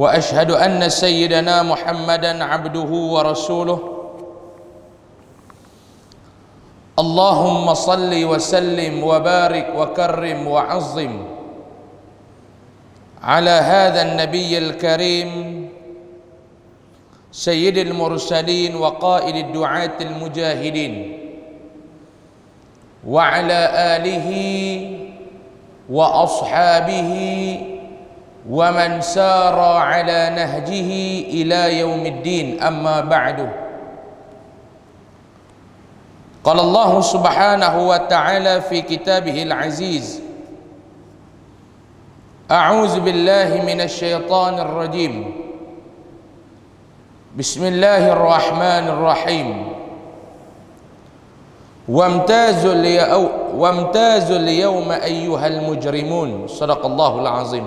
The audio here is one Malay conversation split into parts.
واشهد ان سيدنا محمدا عبده ورسوله اللهم صل وسلم وبارك وكرم وعظم على هذا النبي الكريم سيد المرسلين وقائد الدعاه المجاهدين وعلى اله واصحابه ومن سار على نهجه الى يوم الدين اما بعد قال الله سبحانه وتعالى في كتابه العزيز اعوذ بالله من الشيطان الرجيم بسم الله الرحمن الرحيم وامتازوا اليوم, وامتازوا اليوم ايها المجرمون صدق الله العظيم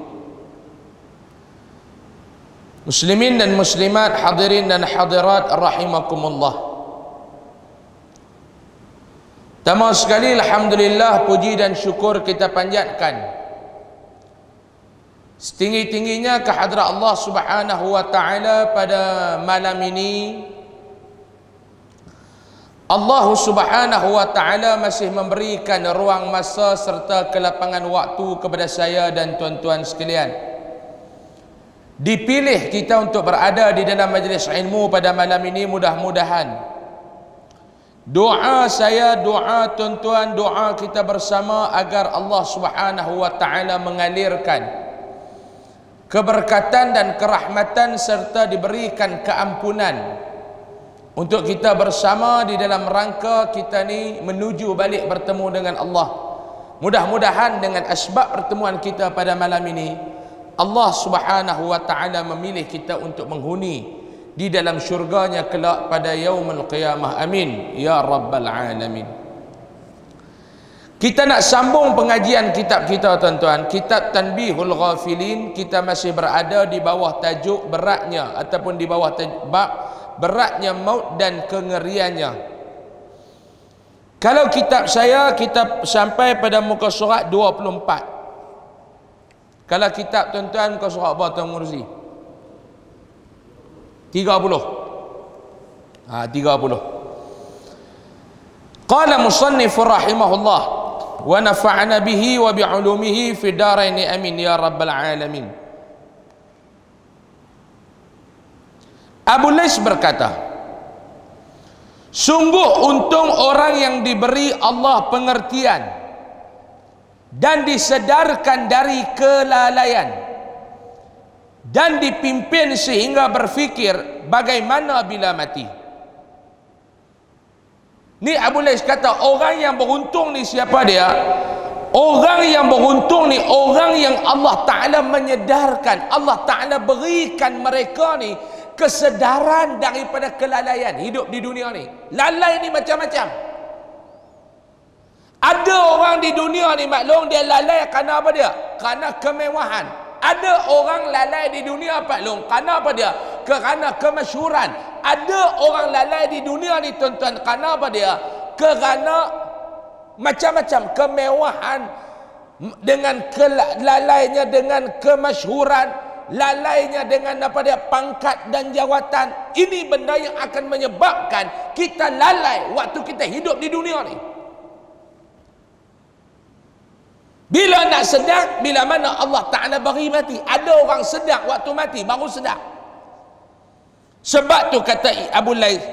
Muslimin dan muslimat hadirin dan hadirat rahimakumullah Pertama sekali Alhamdulillah puji dan syukur kita panjatkan Setinggi-tingginya kehadrat Allah subhanahu wa ta'ala pada malam ini Allah subhanahu wa ta'ala masih memberikan ruang masa serta kelapangan waktu kepada saya dan tuan-tuan sekalian dipilih kita untuk berada di dalam majlis ilmu pada malam ini mudah-mudahan doa saya doa tuan-tuan doa kita bersama agar Allah Subhanahu wa taala mengalirkan keberkatan dan kerahmatan serta diberikan keampunan untuk kita bersama di dalam rangka kita ni menuju balik bertemu dengan Allah mudah-mudahan dengan asbab pertemuan kita pada malam ini Allah subhanahu wa ta'ala memilih kita untuk menghuni di dalam syurganya kelak pada yaumul qiyamah amin ya rabbal alamin kita nak sambung pengajian kitab kita tuan-tuan kitab tanbihul ghafilin kita masih berada di bawah tajuk beratnya ataupun di bawah bab beratnya maut dan kengeriannya kalau kitab saya kita sampai pada muka surat 24 kalau kitab tuan-tuan kau surat apa Tuan Mursi? 30. Ha 30. Qala musannif rahimahullah wa nafa'na bihi wa bi 'ulumihi fi darain amin ya rabbal alamin. Abu Lais berkata, Sungguh untung orang yang diberi Allah pengertian dan disedarkan dari kelalaian dan dipimpin sehingga berfikir bagaimana bila mati ni Abu Lais kata orang yang beruntung ni siapa dia orang yang beruntung ni orang yang Allah Ta'ala menyedarkan Allah Ta'ala berikan mereka ni kesedaran daripada kelalaian hidup di dunia ni lalai ni macam-macam ada orang di dunia ni maklum dia lalai kerana apa dia? Kerana kemewahan. Ada orang lalai di dunia maklum kerana apa dia? Kerana kemasyuran. Ada orang lalai di dunia ni tuan-tuan kerana apa dia? Kerana macam-macam kemewahan dengan kelalainya dengan kemasyuran lalainya dengan apa dia pangkat dan jawatan ini benda yang akan menyebabkan kita lalai waktu kita hidup di dunia ni Bila nak sedar, bila mana Allah Ta'ala beri mati. Ada orang sedar waktu mati, baru sedar. Sebab tu kata Abu Lais,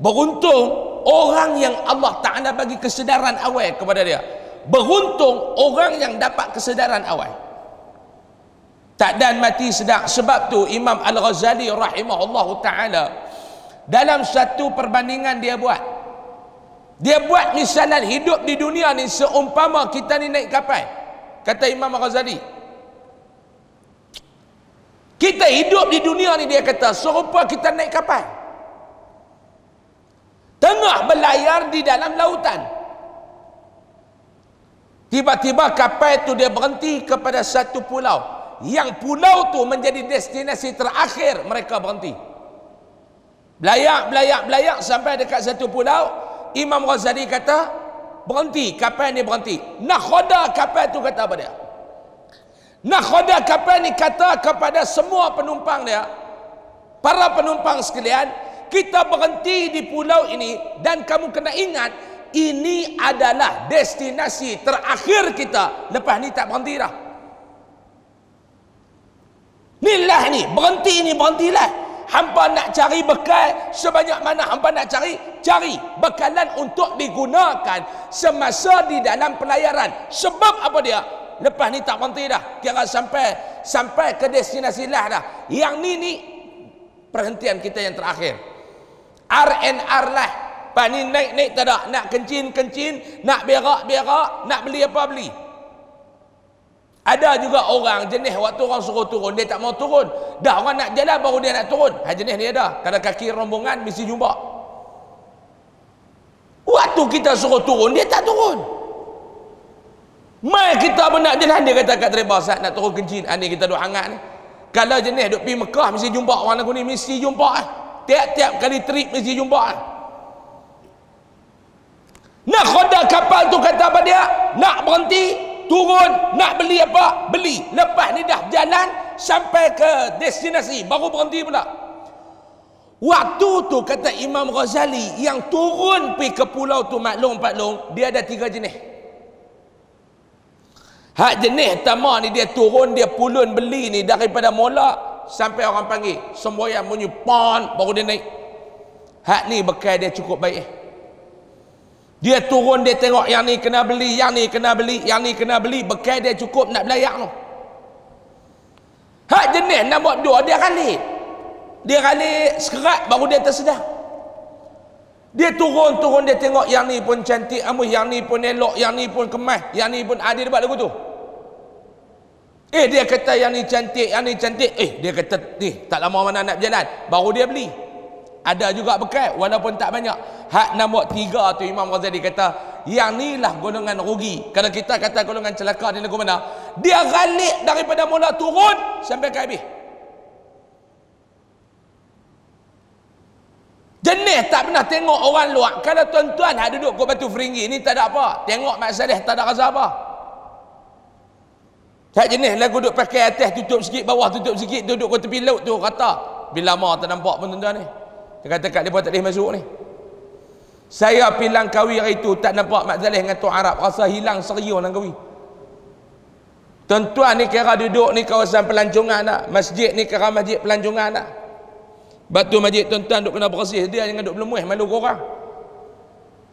beruntung orang yang Allah Ta'ala bagi kesedaran awal kepada dia. Beruntung orang yang dapat kesedaran awal. Tak dan mati sedar. Sebab tu Imam Al-Ghazali rahimahullah Ta'ala, dalam satu perbandingan dia buat, dia buat misalan hidup di dunia ni seumpama kita ni naik kapal. Kata Imam Ghazali. Kita hidup di dunia ni dia kata serupa kita naik kapal. Tengah berlayar di dalam lautan. Tiba-tiba kapal tu dia berhenti kepada satu pulau. Yang pulau tu menjadi destinasi terakhir mereka berhenti. Belayak, belayak, belayak sampai dekat satu pulau. Imam Ghazali kata berhenti kapal ni berhenti nakhoda kapal tu kata apa dia nakhoda kapal ni kata kepada semua penumpang dia para penumpang sekalian kita berhenti di pulau ini dan kamu kena ingat ini adalah destinasi terakhir kita lepas ni tak berhenti dah ni lah ni berhenti ni berhentilah hampa nak cari bekal sebanyak mana hampa nak cari cari bekalan untuk digunakan semasa di dalam pelayaran sebab apa dia lepas ni tak berhenti dah kira sampai sampai ke destinasi lah dah yang ni ni perhentian kita yang terakhir RNR lah Pak ni naik-naik tak Nak kencin-kencin Nak berak-berak Nak beli apa beli ada juga orang jenis waktu orang suruh turun dia tak mau turun dah orang nak jalan baru dia nak turun ha, jenis ni ada kalau kaki rombongan mesti jumpa waktu kita suruh turun dia tak turun mai kita benak jalan dia kata kat terima saat nak turun kencing. Ani ha, kita duk hangat ni kalau jenis duk pi Mekah mesti jumpa orang lagu ni mesti jumpa eh. tiap-tiap kali trip mesti jumpa eh. nak khoda kapal tu kata apa dia nak berhenti turun nak beli apa beli lepas ni dah jalan sampai ke destinasi baru berhenti pula waktu tu kata Imam Ghazali yang turun pergi ke pulau tu maklum maklum dia ada tiga jenis hak jenis pertama ni dia turun dia pulun beli ni daripada mula sampai orang panggil semboyan bunyi pon baru dia naik hak ni bekal dia cukup baik eh. Dia turun dia tengok yang ni kena beli, yang ni kena beli, yang ni kena beli, bekal dia cukup nak belayar tu. Hak jenis buat dua dia kali, Dia kali sekerat baru dia tersedar. Dia turun turun dia tengok yang ni pun cantik amu, yang ni pun elok, yang ni pun kemas, yang ni pun ada ah, dekat lagu tu. Eh dia kata yang ni cantik, yang ni cantik. Eh dia kata ni eh, tak lama mana nak berjalan, baru dia beli ada juga bekal walaupun tak banyak hak nombor tiga tu Imam Ghazali kata yang ni lah golongan rugi kalau kita kata golongan celaka di negara mana dia galik daripada mula turun sampai ke habis jenis tak pernah tengok orang luar kalau tuan-tuan ada duduk kot batu feringgi ni tak ada apa tengok masalah tak ada rasa apa tak jenis lagu duduk pakai atas tutup sikit bawah tutup sikit duduk kot tepi laut tu Kata bila mah tak nampak pun tuan-tuan ni dia kata kat dia pun tak boleh masuk ni. Saya pilang kawi hari tu tak nampak Mak Zalih dengan Tok Arab. Rasa hilang seria orang kawi. Tuan-tuan ni kira duduk ni kawasan pelancongan tak? Masjid ni kira masjid pelancongan tak? Batu masjid tuan-tuan duk kena bersih dia jangan duk berlemuh malu korang.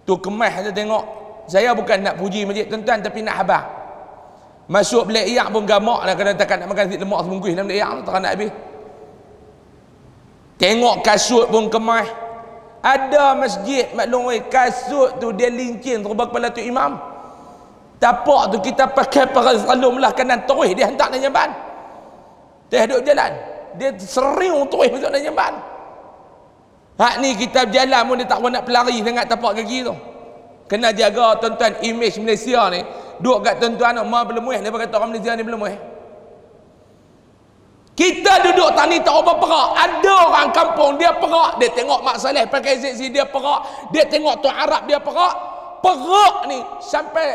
Tu kemas saja tengok. Saya bukan nak puji masjid tuan-tuan tapi nak habar. Masuk belak iak pun gamak lah kena takkan nak makan nasi lemak sebungkus dalam belak iak tu tak nak habis. Tengok kasut pun kemas. Ada masjid maklum oi kasut tu dia lincin serupa kepala tu imam. Tapak tu kita pakai para salum lah kanan terus dia hantar nak nyaban. Dia duduk jalan. Dia sering terus masuk nak nyaban. Hak ni kita berjalan pun dia tak nak pelari sangat tapak kaki tu. Kena jaga tuan-tuan image Malaysia ni duduk kat tuan-tuan mah belum weh depa kata orang Malaysia ni belum weh. Eh? kita duduk tani tak apa perak ada orang kampung dia perak dia tengok mak saleh pakai zik dia perak dia tengok tu arab dia perak perak ni sampai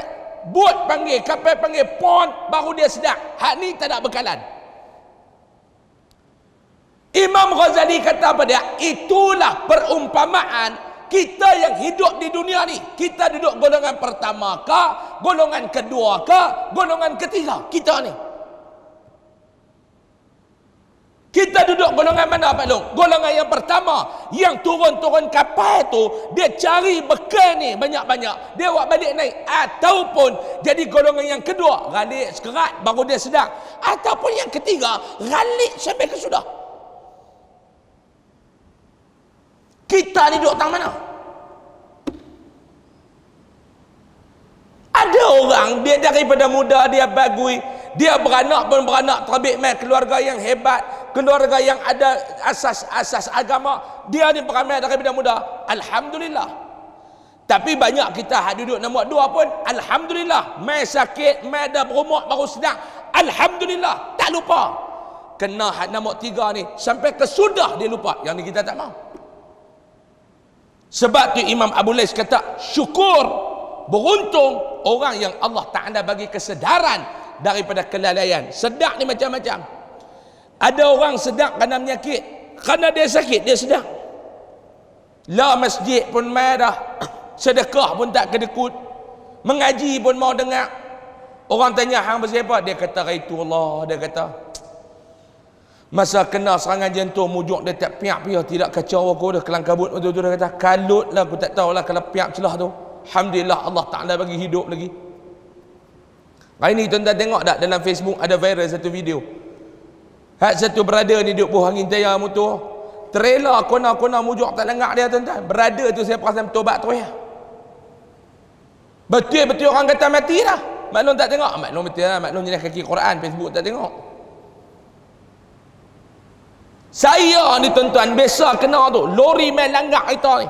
bot panggil kapal panggil pon baru dia sedap. hak ni tak ada bekalan Imam Ghazali kata pada dia itulah perumpamaan kita yang hidup di dunia ni kita duduk golongan pertama ke golongan kedua ke golongan ketiga kita ni kita duduk golongan mana Pak Long? Golongan yang pertama Yang turun-turun kapal tu Dia cari bekal ni banyak-banyak Dia buat balik naik Ataupun jadi golongan yang kedua Ralik sekerat baru dia sedang Ataupun yang ketiga Ralik sampai sudah. Kita ni duduk tang mana? Ada orang dia daripada muda dia bagui dia beranak pun beranak terbit mai keluarga yang hebat keluarga yang ada asas-asas agama dia ni beramai daripada muda Alhamdulillah tapi banyak kita hak duduk nombor dua pun Alhamdulillah mai sakit mai dah berumur baru sedang Alhamdulillah tak lupa kena hak nombor tiga ni sampai kesudah dia lupa yang ni kita tak mahu sebab tu Imam Abu Lais kata syukur beruntung orang yang Allah Ta'ala bagi kesedaran daripada kelalaian sedak ni macam-macam ada orang sedak kerana menyakit kerana dia sakit dia sedak la masjid pun mai dah sedekah pun tak kedekut mengaji pun mau dengar orang tanya hang bersiapa dia kata itu Allah dia kata masa kena serangan jantung mujuk dia tak piak piak tidak kacau aku dah kelang kabut betul dia kata kalut lah aku tak tahulah kalau piak celah tu Alhamdulillah Allah Ta'ala bagi hidup lagi Hari ni tuan-tuan tengok tak dalam Facebook ada viral satu video. Hak satu brother ni duduk buah angin tayar motor. Trailer kona-kona mujuk tak lengak dia tuan-tuan. Brother tu saya perasan bertobat tu ya. Betul-betul orang kata mati dah. Maklum tak tengok. Maklum betul lah. Maklum jenis kaki Quran. Facebook tak tengok. Saya ni tuan-tuan biasa kena tu. Lori main langgak kita ni.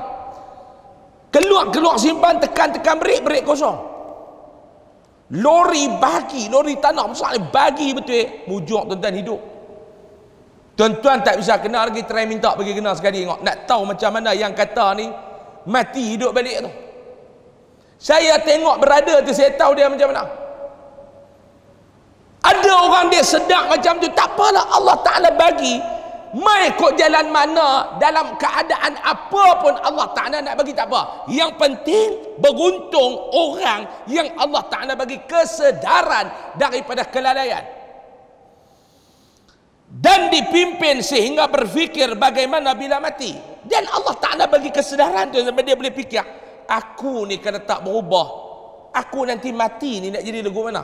Keluar-keluar simpan tekan-tekan berik berik kosong. Lori bagi, lori tanah besar ni bagi betul eh. Mujur tuan-tuan hidup. Tuan-tuan tak bisa kena lagi try minta pergi kena sekali tengok. Nak tahu macam mana yang kata ni mati hidup balik tu. Saya tengok berada tu saya tahu dia macam mana. Ada orang dia sedap macam tu. Tak apalah Allah Ta'ala bagi mai kok jalan mana dalam keadaan apa pun Allah Ta'ala nak bagi tak apa yang penting beruntung orang yang Allah Ta'ala bagi kesedaran daripada kelalaian dan dipimpin sehingga berfikir bagaimana bila mati dan Allah Ta'ala bagi kesedaran tu sampai dia boleh fikir aku ni kena tak berubah aku nanti mati ni nak jadi lagu mana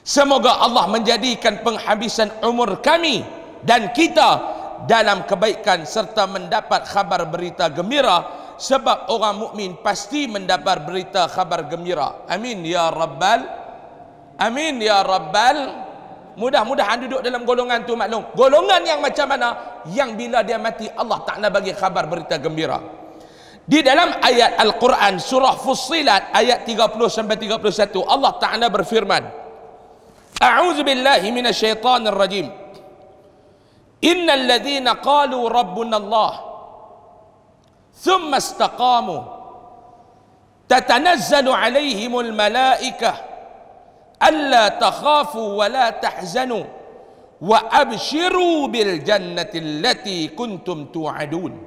Semoga Allah menjadikan penghabisan umur kami dan kita dalam kebaikan serta mendapat khabar berita gembira sebab orang mukmin pasti mendapat berita khabar gembira amin ya rabbal amin ya rabbal mudah-mudahan duduk dalam golongan tu maklum golongan yang macam mana yang bila dia mati Allah Taala bagi khabar berita gembira di dalam ayat al-Quran surah Fussilat ayat 30 sampai 31 Allah Taala berfirman A'udzu billahi minasyaitonir rajim إن الذين قالوا ربنا الله ثم استقاموا تتنزل عليهم الملائكة ألا تخافوا ولا تحزنوا وأبشروا بالجنة التي كنتم توعدون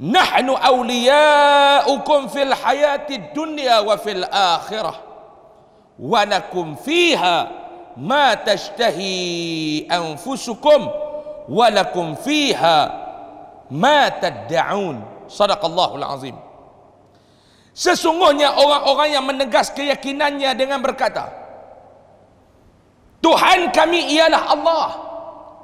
نحن أولياؤكم في الحياة الدنيا وفي الآخرة ولكم فيها ما تشتهي أنفسكم walakum fiha ma tad'un sadaqallahul azim sesungguhnya orang-orang yang menegas keyakinannya dengan berkata Tuhan kami ialah Allah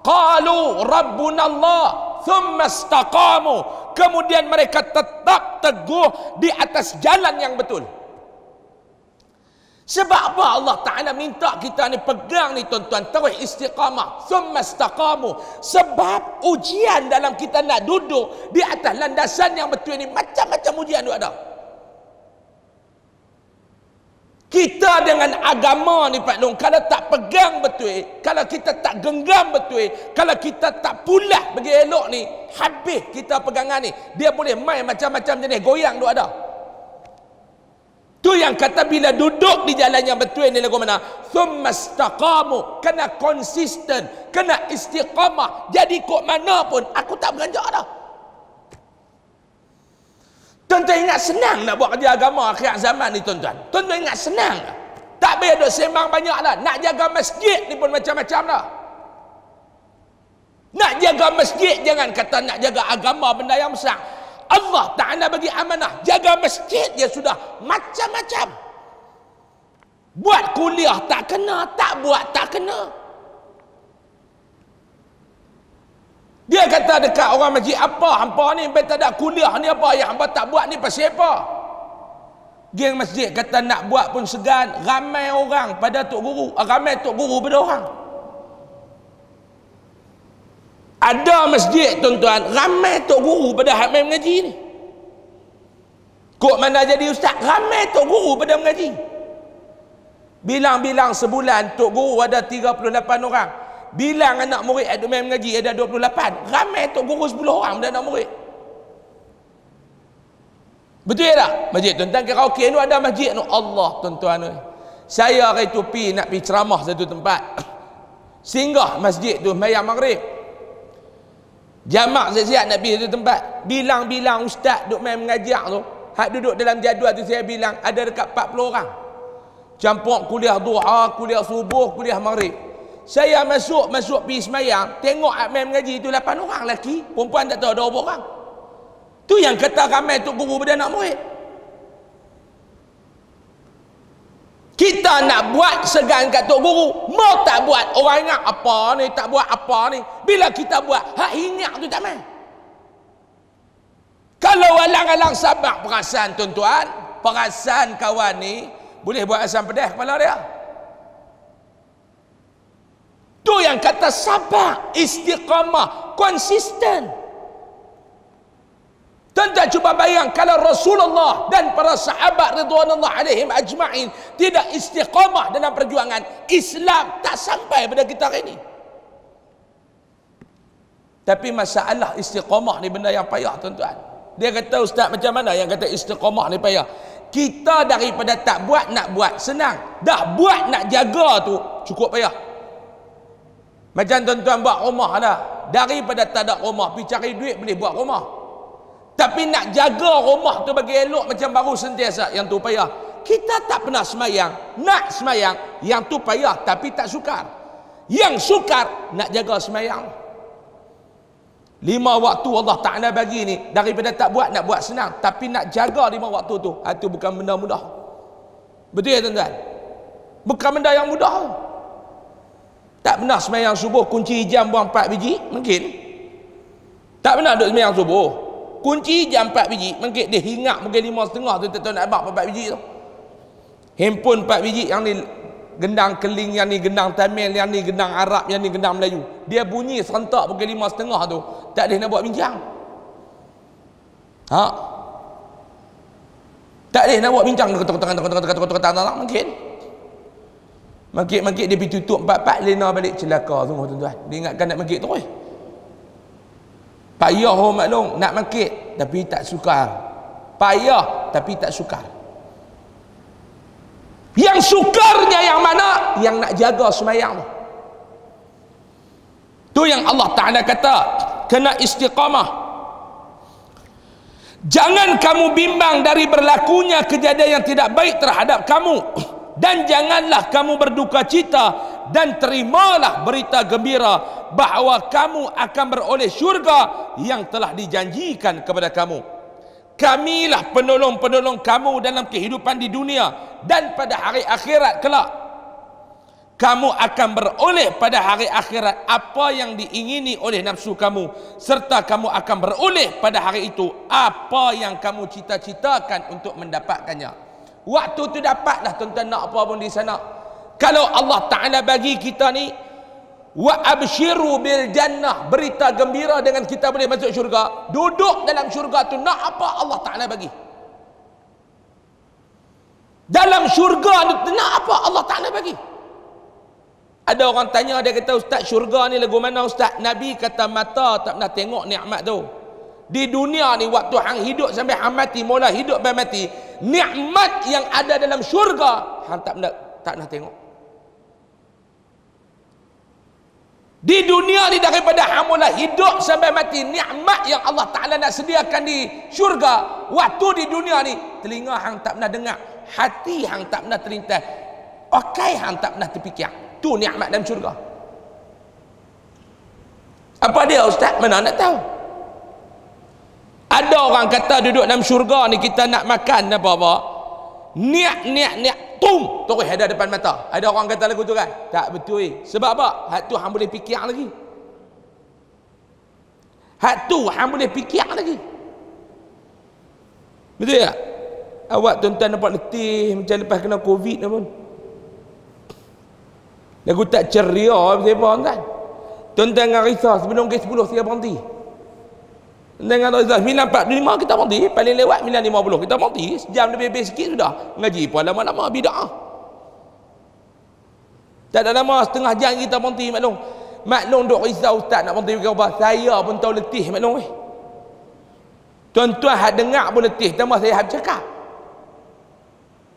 qalu rabbunallah thumma istaqamu kemudian mereka tetap teguh di atas jalan yang betul sebab apa Allah Ta'ala minta kita ni pegang ni tuan-tuan. Terus istiqamah. Semastaqamu. Sebab ujian dalam kita nak duduk di atas landasan yang betul ni. Macam-macam ujian tu ada. Kita dengan agama ni Pak Long, kalau tak pegang betul, kalau kita tak genggam betul, kalau kita tak pulak bagi elok ni, habis kita pegangan ni. Dia boleh main macam-macam jenis goyang tu ada. Tu yang kata bila duduk di jalan yang betul ini lagu mana? Thummastaqamu. Kena konsisten. Kena istiqamah. Jadi kok mana pun aku tak belanja dah. Tuan-tuan ingat senang nak buat kerja agama akhir zaman ni tuan-tuan. Tuan-tuan ingat senang Tak payah duduk sembang banyak dah. Nak jaga masjid ni pun macam-macam dah. Nak jaga masjid jangan kata nak jaga agama benda yang besar. Allah Ta'ala bagi amanah jaga masjid dia sudah macam-macam buat kuliah tak kena tak buat tak kena dia kata dekat orang masjid apa hampa ni tak ada kuliah ni apa yang hampa tak buat ni pasal apa geng masjid kata nak buat pun segan ramai orang pada tok guru ah, ramai tok guru pada orang ada masjid tuan-tuan ramai tok guru pada hak main mengaji ni kok mana jadi ustaz ramai tok guru pada mengaji bilang-bilang sebulan tok guru ada 38 orang bilang anak murid ada main mengaji ada 28 ramai tok guru 10 orang ada anak murid betul ya tak masjid tuan-tuan kira okey tu ada masjid tu Allah tuan-tuan saya hari tu pi nak pi ceramah satu tempat singgah masjid tu mayang maghrib Jamak siap-siap nak pergi satu tempat. Bilang-bilang ustaz duk main mengajak tu. Hak duduk dalam jadual tu saya bilang ada dekat 40 orang. Campur kuliah doa, kuliah subuh, kuliah maghrib. Saya masuk, masuk pergi semayang. Tengok main mengaji tu 8 orang lelaki. Perempuan tak tahu ada orang. Tu yang kata ramai tu guru berdanak murid. kita nak buat segan kat tok guru mau tak buat orang ingat apa ni tak buat apa ni bila kita buat hak ingat tu tak main kalau walang alang sabak perasan tuan-tuan perasan kawan ni boleh buat asam pedas kepala dia tu yang kata sabak istiqamah konsisten Tuan-tuan cuba bayang kalau Rasulullah dan para sahabat Ridwanullah alaihim ajma'in tidak istiqamah dalam perjuangan Islam tak sampai pada kita hari ini. Tapi masalah istiqamah ni benda yang payah tuan-tuan. Dia kata ustaz macam mana yang kata istiqamah ni payah? Kita daripada tak buat nak buat senang. Dah buat nak jaga tu cukup payah. Macam tuan-tuan buat rumah lah. Daripada tak ada rumah, pergi cari duit boleh buat rumah tapi nak jaga rumah tu bagi elok macam baru sentiasa yang tu payah kita tak pernah semayang nak semayang yang tu payah tapi tak sukar yang sukar nak jaga semayang lima waktu Allah Ta'ala bagi ni daripada tak buat nak buat senang tapi nak jaga lima waktu tu itu ah, bukan benda mudah betul ya tuan-tuan bukan benda yang mudah tak pernah semayang subuh kunci hijam buang 4 biji mungkin tak pernah duduk semayang subuh kunci jam 4 biji mungkin dia hingat mungkin 5 setengah tu tak tahu nak bab 4 biji tu handphone 4 biji yang ni gendang keling yang ni gendang tamil yang ni gendang arab yang ni gendang melayu dia bunyi serentak mungkin 5 setengah tu tak boleh nak buat bincang ha tak boleh nak buat bincang dengan kata-kata kata-kata kata-kata kata-kata kata-kata kata-kata mungkin makik dia pergi tutup 4-4 lena balik celaka semua tuan-tuan dia ingatkan nak mungkin terus payah oh maklong nak makit tapi tak sukar payah tapi tak sukar yang sukarnya yang mana yang nak jaga semayang tu tu yang Allah Ta'ala kata kena istiqamah jangan kamu bimbang dari berlakunya kejadian yang tidak baik terhadap kamu dan janganlah kamu berduka cita dan terimalah berita gembira bahawa kamu akan beroleh syurga yang telah dijanjikan kepada kamu kamilah penolong-penolong kamu dalam kehidupan di dunia dan pada hari akhirat kelak kamu akan beroleh pada hari akhirat apa yang diingini oleh nafsu kamu serta kamu akan beroleh pada hari itu apa yang kamu cita-citakan untuk mendapatkannya waktu tu dapatlah tuan-tuan nak apa pun di sana kalau Allah Ta'ala bagi kita ni wa abshiru bil jannah berita gembira dengan kita boleh masuk syurga duduk dalam syurga tu nak apa Allah Ta'ala bagi dalam syurga tu nak apa Allah Ta'ala bagi ada orang tanya dia kata ustaz syurga ni lagu mana ustaz Nabi kata mata tak pernah tengok ni'mat tu di dunia ni waktu hang hidup sampai hang mati mula hidup sampai mati nikmat yang ada dalam syurga hang tak nak tak nak tengok di dunia ni daripada hang mula hidup sampai mati nikmat yang Allah Taala nak sediakan di syurga waktu di dunia ni telinga hang tak pernah dengar hati hang tak pernah terintas okay hang tak pernah terfikir tu nikmat dalam syurga apa dia ustaz mana nak tahu ada orang kata duduk dalam syurga ni kita nak makan apa-apa niat niat niat tum terus ada depan mata ada orang kata lagu tu kan tak betul eh. sebab apa hak tu hang boleh fikir lagi hak tu hang boleh fikir lagi betul tak awak tuan-tuan nampak letih macam lepas kena covid ni pun lagu tak ceria apa-apa tuan-tuan tuan-tuan dengan risau sebelum ke 10 saya berhenti dengan Rasulullah 945 kita mati paling lewat 950 kita mati sejam lebih-lebih sikit sudah ngaji pun lama-lama bida'ah tak ada lama setengah jam kita mati maklum maklum duk risau ustaz nak mati apa saya pun tahu letih maklum eh tuan-tuan hak dengar pun letih tambah saya hak cakap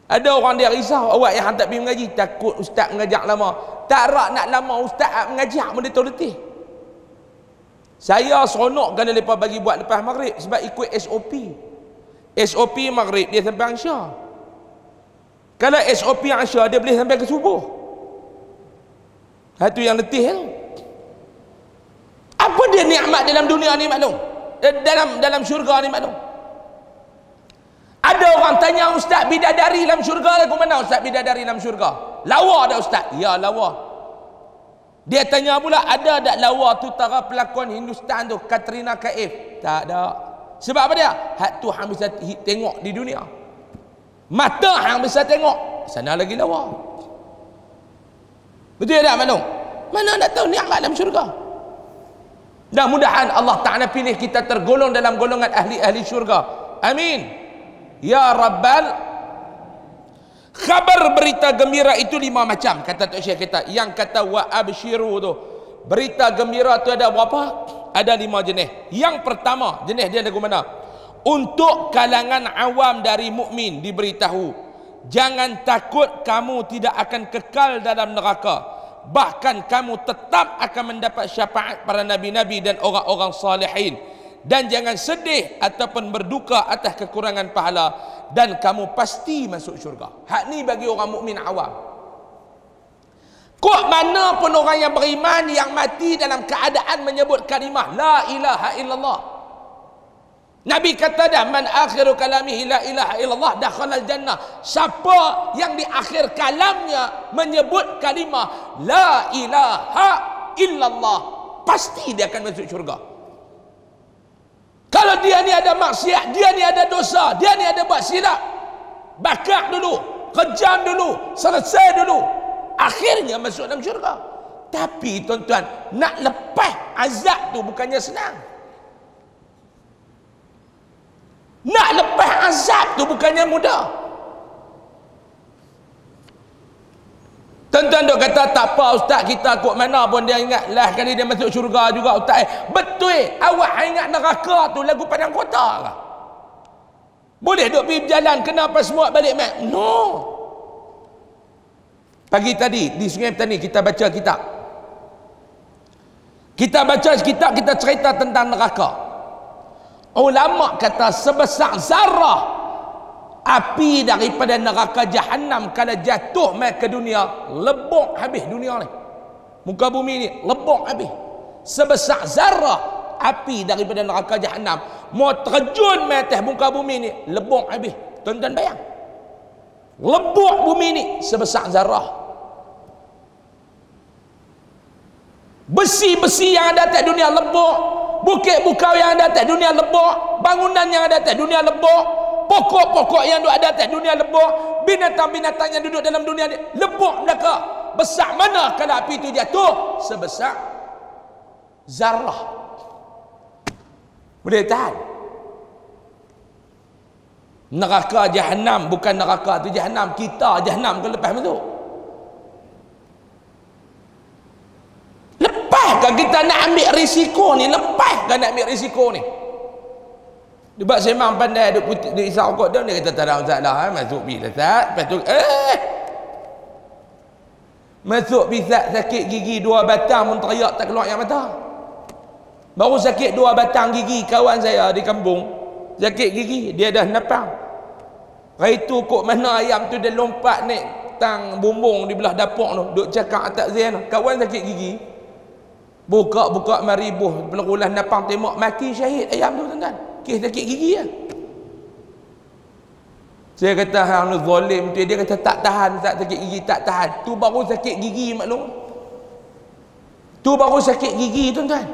ada orang dia risau awak yang hantar pergi mengaji takut ustaz mengajak lama tak rak nak lama ustaz mengajak benda tahu letih saya seronok kena mereka bagi buat lepas maghrib sebab ikut SOP. SOP maghrib dia sampai asyar. Kalau SOP asyar dia boleh sampai ke subuh. Itu yang letih tu. Eh? Apa dia nikmat dalam dunia ni maklum? Eh, dalam dalam syurga ni maklum? Ada orang tanya ustaz bidadari dalam syurga lah. mana ustaz bidadari dalam syurga? Lawa dah ustaz. Ya lawa. Dia tanya pula ada tak lawa tu tara pelakon Hindustan tu Katrina Kaif? Tak ada. Sebab apa dia? Hak tu hang bisa tengok di dunia. Mata hang bisa tengok. Sana lagi lawa. Betul tak maklum? Mana nak tahu ni dalam syurga? Dah mudahan Allah Ta'ala pilih kita tergolong dalam golongan ahli-ahli syurga. Amin. Ya Rabbal Khabar berita gembira itu lima macam kata Tok Syekh kita. Yang kata wa abshiru tu. Berita gembira tu ada berapa? Ada lima jenis. Yang pertama, jenis dia lagu mana? Untuk kalangan awam dari mukmin diberitahu. Jangan takut kamu tidak akan kekal dalam neraka. Bahkan kamu tetap akan mendapat syafaat para nabi-nabi dan orang-orang salihin dan jangan sedih ataupun berduka atas kekurangan pahala dan kamu pasti masuk syurga. Hak ni bagi orang mukmin awam. Kok mana pun orang yang beriman yang mati dalam keadaan menyebut kalimah la ilaha illallah. Nabi kata dah man akhiru kalamihi la ilaha illallah dakhal al jannah. Siapa yang di akhir kalamnya menyebut kalimah la ilaha illallah pasti dia akan masuk syurga. Kalau dia ni ada maksiat, dia ni ada dosa, dia ni ada buat silap. Bakar dulu, kejam dulu, selesai dulu. Akhirnya masuk dalam syurga. Tapi tuan-tuan, nak lepas azab tu bukannya senang. Nak lepas azab tu bukannya mudah. Tuan-tuan dia kata tak apa ustaz kita kot mana pun dia ingat lah kali dia masuk syurga juga ustaz eh. Betul awak ingat neraka tu lagu padang kota ke? Boleh duk pergi berjalan kenapa semua balik mat? No. Pagi tadi di Sungai Petani kita baca kitab. Kita baca kitab kita cerita tentang neraka. Ulama kata sebesar zarah api daripada neraka jahanam kalau jatuh mai ke dunia lebok habis dunia ni muka bumi ni lebok habis sebesar zarah api daripada neraka jahanam mau terjun mai atas muka bumi ni lebok habis tuan-tuan bayang lebok bumi ni sebesar zarah besi-besi yang ada atas dunia lebok bukit bukau yang ada atas dunia lebok bangunan yang ada atas dunia lebok pokok-pokok yang duduk ada atas dunia lebur binatang-binatang yang duduk dalam dunia ni lebur mereka besar mana kalau api itu jatuh sebesar zarah boleh tahan neraka jahanam bukan neraka tu jahanam kita jahanam ke lepas itu lepaskah kita nak ambil risiko ni lepaskah nak ambil risiko ni sebab semang pandai duk putih duk isap rokok dia dia kata tak ada masalah eh masuk bila sat lepas tu eh masuk bila sakit gigi dua batang pun teriak tak keluar yang mata. Baru sakit dua batang gigi kawan saya di kampung sakit gigi dia dah napang. Hari tu kok mana ayam tu dia lompat naik tang bumbung di belah dapur tu duk cakap tak zen kawan sakit gigi buka-buka mari buh pelerulan napang tembak mati syahid ayam tu tuan-tuan kes sakit gigi lah saya kata hang ni zalim tu dia kata tak tahan tak sakit gigi tak tahan tu baru sakit gigi maklum tu baru sakit gigi tu tuan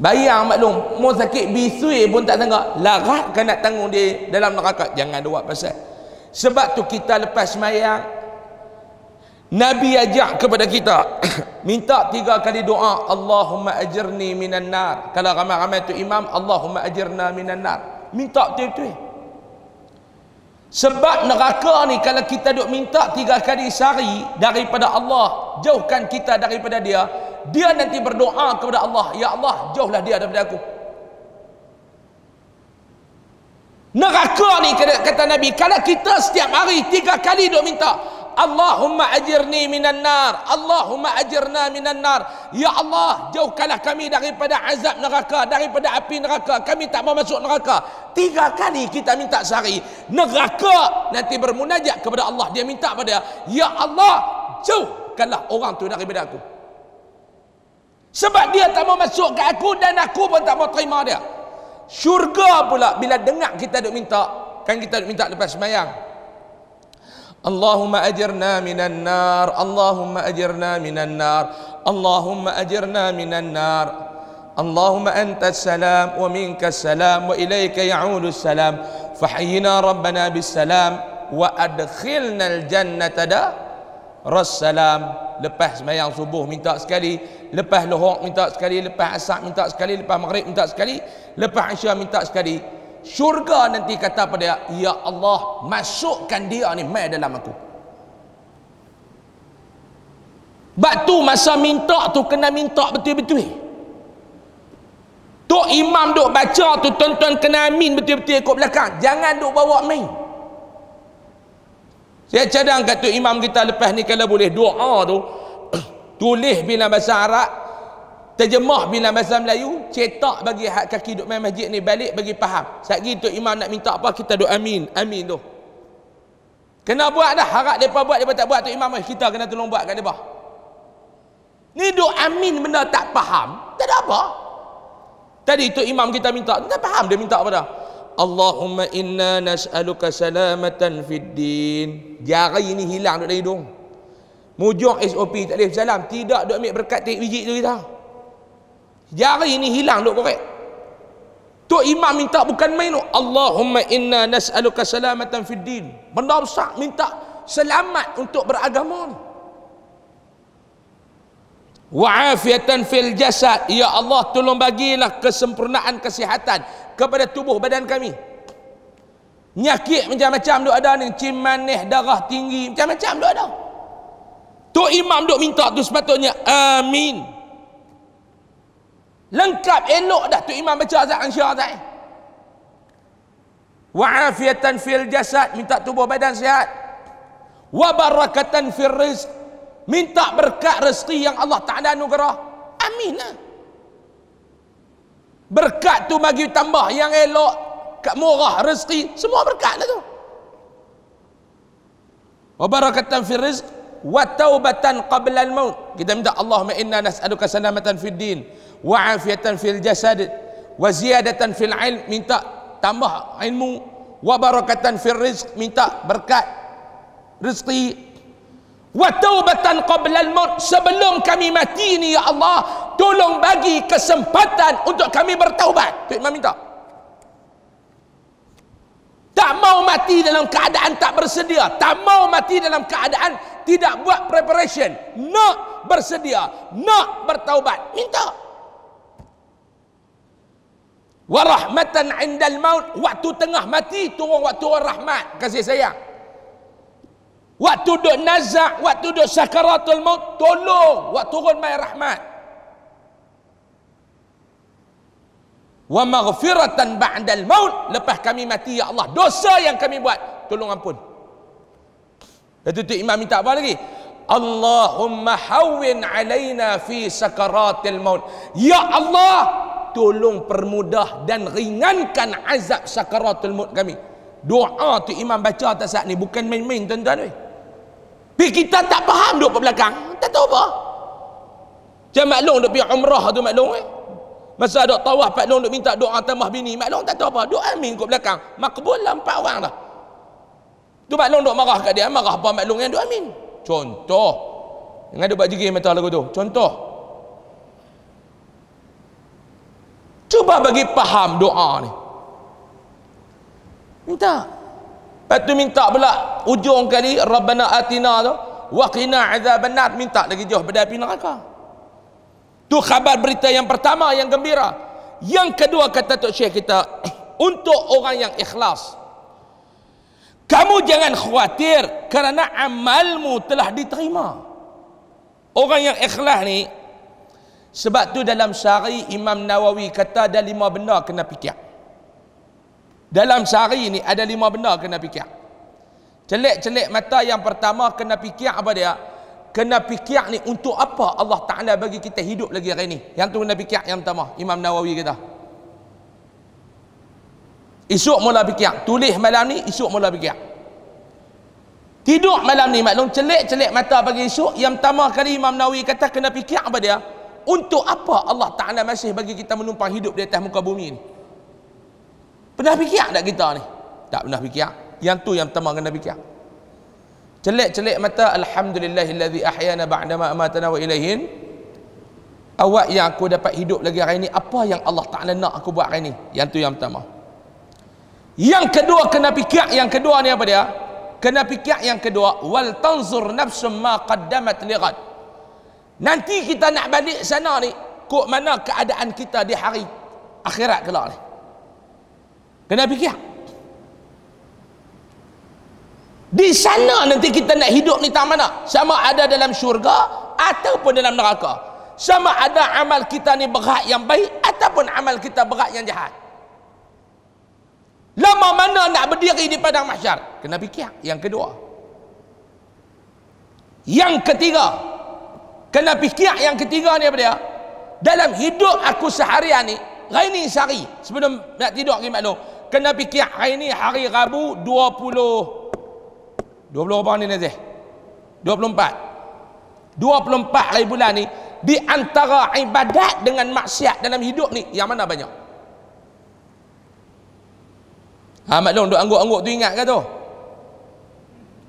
bayang maklum mau sakit bisu eh pun tak tengok. larat kan nak tanggung dia dalam neraka jangan ada buat pasal sebab tu kita lepas semayang Nabi ajak kepada kita minta tiga kali doa Allahumma ajirni minan nar kalau ramai-ramai tu imam Allahumma ajirna minan nar minta betul-betul sebab neraka ni kalau kita duk minta tiga kali sehari daripada Allah jauhkan kita daripada dia dia nanti berdoa kepada Allah ya Allah jauhlah dia daripada aku neraka ni kata Nabi kalau kita setiap hari tiga kali duk minta Allahumma ajirni minan nar Allahumma ajirna minan nar Ya Allah jauhkanlah kami daripada azab neraka Daripada api neraka Kami tak mau masuk neraka Tiga kali kita minta sehari Neraka nanti bermunajat kepada Allah Dia minta pada Ya Allah jauhkanlah orang tu daripada aku Sebab dia tak mau masuk ke aku Dan aku pun tak mau terima dia Syurga pula bila dengar kita duk minta Kan kita duk minta lepas semayang اللهم أجرنا من النار اللهم أجرنا من النار اللهم أجرنا من النار اللهم أنت السلام ومنك السلام وإليك يعود السلام فحينا ربنا بالسلام وأدخلنا الجنة دا رسلام lepas sembahyang subuh minta sekali lepas lohok minta sekali lepas asak minta sekali lepas maghrib minta sekali lepas isya minta sekali lepas syurga nanti kata pada dia ya Allah masukkan dia ni mai dalam aku sebab tu masa minta tu kena minta betul-betul tu imam duk baca tu tuan-tuan kena amin betul-betul ikut belakang jangan duk bawa main saya cadang kat tu imam kita lepas ni kalau boleh doa tu tulis bila bahasa Arab terjemah bila bahasa Melayu cetak bagi hak kaki duk main masjid ni balik bagi faham saat ini Tok Imam nak minta apa kita duk amin amin tu kena buat dah harap mereka buat mereka tak buat tu Imam kita kena tolong buat kat mereka ni duk amin benda tak faham tak ada apa tadi Tok Imam kita minta tak faham dia minta apa dah Allahumma inna nas'aluka salamatan fid din jari ni hilang duk dari hidung mujur SOP tak boleh salam tidak duk ambil berkat tak biji tu kita jari ni hilang duk korek Tok Imam minta bukan main tu. Oh, Allahumma inna nas'aluka salamatan fid din. Benda besar minta selamat untuk beragama ni. Wa afiatan fil jasad. Ya Allah tolong bagilah kesempurnaan kesihatan kepada tubuh badan kami. Nyakit macam-macam duk ada ni, cim manis, darah tinggi, macam-macam duk ada. Tu Imam duk minta tu sepatutnya amin lengkap elok dah tu imam baca azan ansyar tadi wa afiatan fil jasad minta tubuh badan sihat wa barakatan fil rizq minta berkat rezeki yang Allah Taala anugerah amin lah. berkat tu bagi tambah yang elok kat murah rezeki semua berkat lah tu wa barakatan fil rizq wa taubatan qabla al-maut. Kita minta Allahumma inna nas'aluka salamatan fid din wa afiyatan fil jasad wa ziyadatan fil ilm. Minta tambah ilmu wa barakatan fil rizq. Minta berkat rezeki wa taubatan qabla al-maut sebelum kami mati ni ya Allah tolong bagi kesempatan untuk kami bertaubat tu imam minta tak mau mati dalam keadaan tak bersedia tak mau mati dalam keadaan tidak buat preparation nak bersedia nak bertaubat minta wa rahmatan indal maut waktu tengah mati turun waktu orang rahmat kasih sayang waktu duk nazak waktu duk sakaratul maut tolong waktu turun mai rahmat wa maghfiratan ba'dal maut lepas kami mati ya Allah dosa yang kami buat tolong ampun itu tu imam minta apa lagi? Allahumma hawin alaina fi sakaratil maut. Ya Allah, tolong permudah dan ringankan azab sakaratil maut kami. Doa tu imam baca atas saat ni bukan main-main tuan-tuan weh. Tapi kita tak faham duk kat belakang. Tak tahu apa. Macam maklum duk pergi umrah tu maklum weh. Masa ada tawaf Pak long duk minta doa tambah bini maklum tak tahu apa. Doa amin kat belakang. Makbul lah empat orang dah. Tu Mak Long duk marah kat dia. Marah apa Mak Long yang duk amin. Contoh. Yang ada buat jerih mata lagu tu. Contoh. Cuba bagi faham doa ni. Minta. Lepas tu minta pula ujung kali Rabbana Atina tu. Wa qina azabannar minta lagi jauh pada api neraka. Tu khabar berita yang pertama yang gembira. Yang kedua kata Tok Syekh kita untuk orang yang ikhlas kamu jangan khawatir kerana amalmu telah diterima orang yang ikhlas ni sebab tu dalam sehari Imam Nawawi kata ada lima benda kena fikir dalam sehari ni ada lima benda kena fikir celik-celik mata yang pertama kena fikir apa dia kena fikir ni untuk apa Allah Ta'ala bagi kita hidup lagi hari ni yang tu kena fikir yang pertama Imam Nawawi kata Esok mula fikir. Tulis malam ni, esok mula fikir. Tidur malam ni, maklum celik-celik mata bagi esok. Yang pertama kali Imam Nawawi kata kena fikir apa dia? Untuk apa Allah Ta'ala masih bagi kita menumpang hidup di atas muka bumi ni? Pernah fikir tak kita ni? Tak pernah fikir. Yang tu yang pertama kena fikir. Celik-celik mata, Alhamdulillahillazi ahyana ba'dama amatana wa ilaihin. Awak yang aku dapat hidup lagi hari ni, apa yang Allah Ta'ala nak aku buat hari ni? Yang tu yang pertama. Yang pertama yang kedua kena fikir yang kedua ni apa dia kena fikir yang kedua wal tanzur nafsum ma qaddamat lighad nanti kita nak balik sana ni kok mana keadaan kita di hari akhirat kelak ni kena fikir di sana nanti kita nak hidup ni tak mana sama ada dalam syurga ataupun dalam neraka sama ada amal kita ni berat yang baik ataupun amal kita berat yang jahat Lama mana nak berdiri di padang mahsyar? Kena fikir. Yang kedua. Yang ketiga. Kena fikir yang ketiga ni apa dia? Dalam hidup aku sehari ni, hari ni sehari sebelum nak tidur ni maklum. Kena fikir hari ni hari Rabu 20 20 apa ni Nazih? 24. 24 hari bulan ni di antara ibadat dengan maksiat dalam hidup ni yang mana banyak? Ha maklong duk angguk-angguk tu ingat ke tu?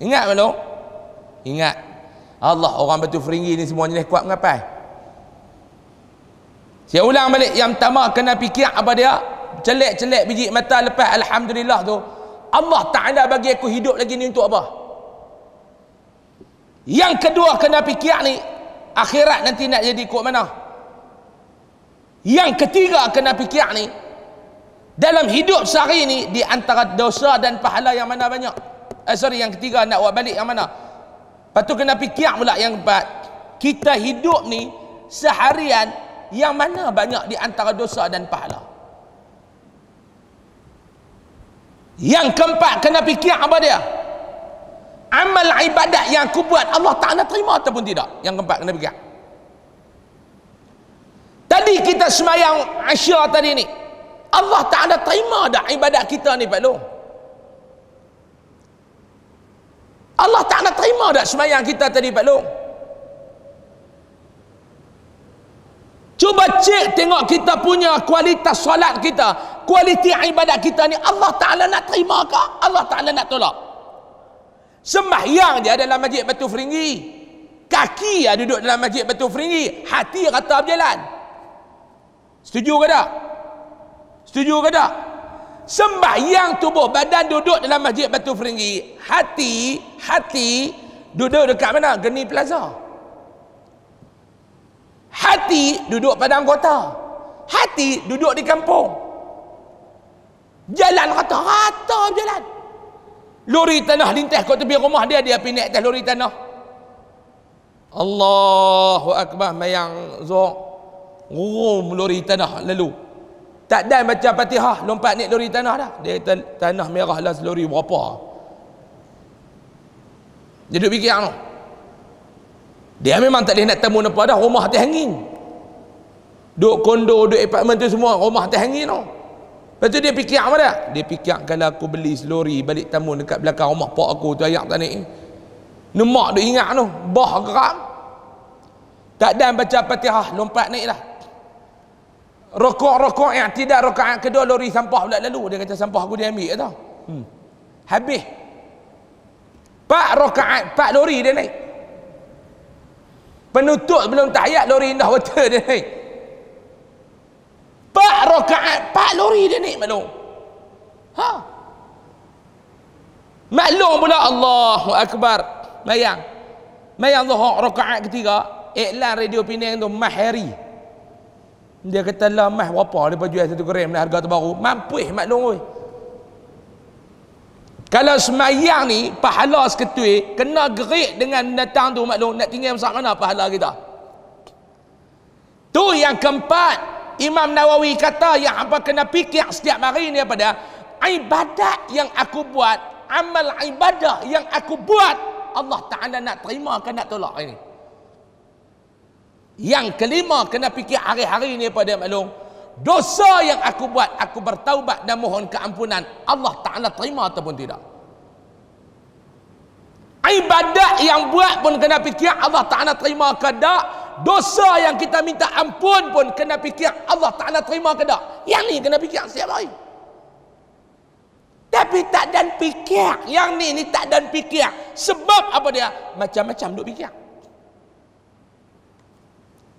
Ingat maklong? Ingat. Allah orang batu feringgi ni semua jenis kuat mengapai. Saya ulang balik yang pertama kena fikir apa dia? Celik-celik biji mata lepas alhamdulillah tu. Allah Taala bagi aku hidup lagi ni untuk apa? Yang kedua kena fikir ni akhirat nanti nak jadi kuat mana? Yang ketiga kena fikir ni dalam hidup sehari ini di antara dosa dan pahala yang mana banyak eh sorry yang ketiga nak buat balik yang mana lepas tu kena fikir pula yang keempat kita hidup ni seharian yang mana banyak di antara dosa dan pahala yang keempat kena fikir apa dia amal ibadat yang aku buat Allah tak nak terima ataupun tidak yang keempat kena fikir tadi kita semayang asyur tadi ni Allah tak Ta'ala terima dah ibadat kita ni Pak Long Allah tak Ta'ala terima dah semayang kita tadi Pak Long cuba cik tengok kita punya kualitas solat kita kualiti ibadat kita ni Allah Ta'ala nak terima ke Allah Ta'ala nak tolak sembahyang dia dalam majlis batu feringgi kaki dia duduk dalam majlis batu feringgi hati rata berjalan setuju ke tak Setuju ke tak? yang tubuh badan duduk dalam masjid Batu Feringgi. Hati, hati duduk dekat mana? Geni Plaza. Hati duduk pada kota. Hati duduk di kampung. Jalan kata rata jalan. Lori tanah lintas kat tepi rumah dia, dia pergi naik atas lori tanah. Allahu Akbar, mayang zuk. Rum lori tanah lalu tak dan baca fatihah lompat ni lori tanah dah dia kata tanah merah lah selori berapa dia duduk fikir no? dia memang tak boleh nak temu apa dah rumah atas angin duduk kondo duduk apartmen tu semua rumah atas angin no? lepas tu dia fikir apa dah dia fikir kalau aku beli selori balik tamu dekat belakang rumah pak aku tu ayak tanik ni mak duk ingat tu no? bah geram tak dan baca fatihah lompat naik lah. Rokok-rokok yang tidak rokok kedua lori sampah pula lalu. Dia kata sampah aku dia ambil tau. Hmm. Habis. Pak rokaat, pak lori dia naik. Penutup belum tahiyat lori indah water dia naik. Pak rokaat, pak lori dia naik maklum. Ha? Maklum pula Allahu Akbar. Mayang. Mayang Allah rokaat ketiga. Iklan radio Penang tu Mahari. Dia kata lah mah berapa dia jual satu gram ni harga terbaru. Mampus maklum oi. Kalau semayang ni pahala seketul kena gerik dengan datang tu maklum nak tinggal masa mana pahala kita. Tu yang keempat Imam Nawawi kata yang apa kena fikir setiap hari ni apa dia? Ibadat yang aku buat, amal ibadah yang aku buat, Allah Taala nak terima kan nak tolak ini. Yang kelima kena fikir hari-hari ni pada dia maklum? Dosa yang aku buat, aku bertaubat dan mohon keampunan. Allah Ta'ala terima ataupun tidak. Ibadat yang buat pun kena fikir Allah Ta'ala terima ke tak. Dosa yang kita minta ampun pun kena fikir Allah Ta'ala terima ke tak. Yang ni kena fikir siapa? hari. Tapi tak dan fikir. Yang ni ni tak dan fikir. Sebab apa dia? Macam-macam duk fikir.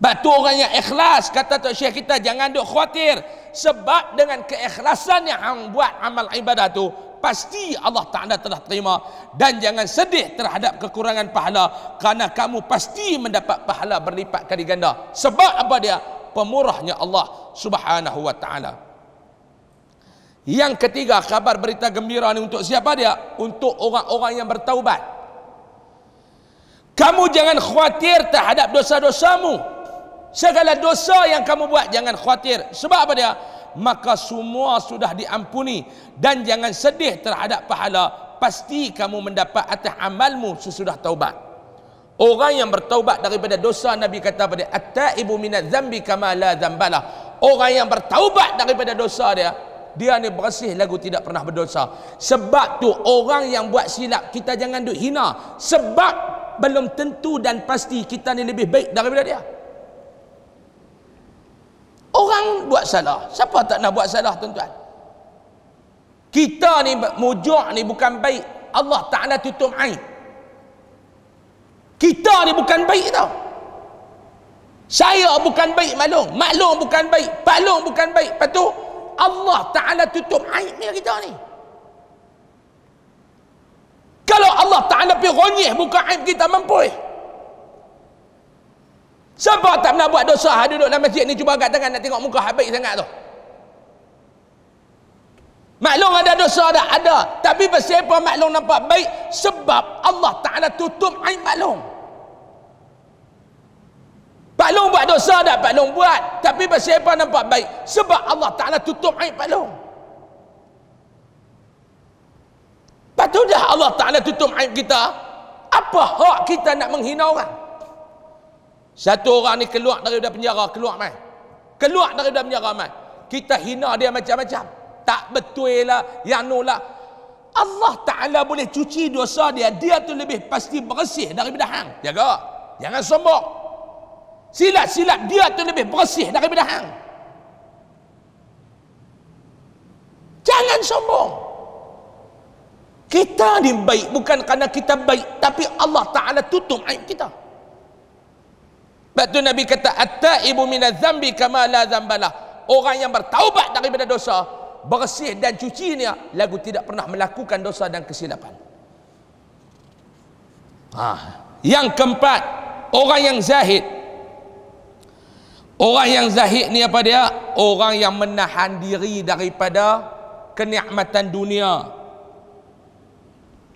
Batu orang yang ikhlas kata Tok Syekh kita jangan duk khawatir sebab dengan keikhlasan yang hang buat amal ibadah tu pasti Allah Taala telah terima dan jangan sedih terhadap kekurangan pahala kerana kamu pasti mendapat pahala berlipat kali ganda sebab apa dia pemurahnya Allah Subhanahu wa taala yang ketiga khabar berita gembira ni untuk siapa dia untuk orang-orang yang bertaubat kamu jangan khawatir terhadap dosa-dosamu Segala dosa yang kamu buat jangan khawatir. Sebab apa dia? Maka semua sudah diampuni dan jangan sedih terhadap pahala. Pasti kamu mendapat atas amalmu sesudah taubat. Orang yang bertaubat daripada dosa Nabi kata pada at-taibu minaz zambi kama la zambala. Orang yang bertaubat daripada dosa dia, dia ni bersih lagu tidak pernah berdosa. Sebab tu orang yang buat silap kita jangan duk hina. Sebab belum tentu dan pasti kita ni lebih baik daripada dia. Orang buat salah. Siapa tak nak buat salah tuan-tuan? Kita ni mujur ni bukan baik. Allah Ta'ala tutup air. Kita ni bukan baik tau. Saya bukan baik maklum. Maklum bukan baik. Paklum bukan baik. Lepas tu Allah Ta'ala tutup air ni kita ni. Kalau Allah Ta'ala pergi ronyih buka air kita mampu eh. Siapa tak pernah buat dosa ha, duduk dalam masjid ni cuba angkat tangan nak tengok muka habis sangat tu. Maklum ada dosa dah ada. Tapi bersiapa maklum nampak baik sebab Allah Ta'ala tutup air maklum. Pak buat dosa dah Pak buat. Tapi bersiapa nampak baik sebab Allah Ta'ala tutup air Pak Long. Lepas tu dah Allah Ta'ala tutup air kita. Apa hak kita nak menghina orang? satu orang ni keluar daripada penjara keluar mai keluar daripada penjara mai kita hina dia macam-macam tak betul lah yang nu lah Allah Ta'ala boleh cuci dosa dia dia tu lebih pasti bersih daripada hang jaga jangan sombong silat-silat dia tu lebih bersih daripada hang jangan sombong kita ni baik bukan kerana kita baik tapi Allah Ta'ala tutup aib kita sebab tu Nabi kata at-taibu minadzambi kama la dzambalah. Orang yang bertaubat daripada dosa, bersih dan cuci ni lagu tidak pernah melakukan dosa dan kesilapan. Ha. Yang keempat, orang yang zahid. Orang yang zahid ni apa dia? Orang yang menahan diri daripada kenikmatan dunia.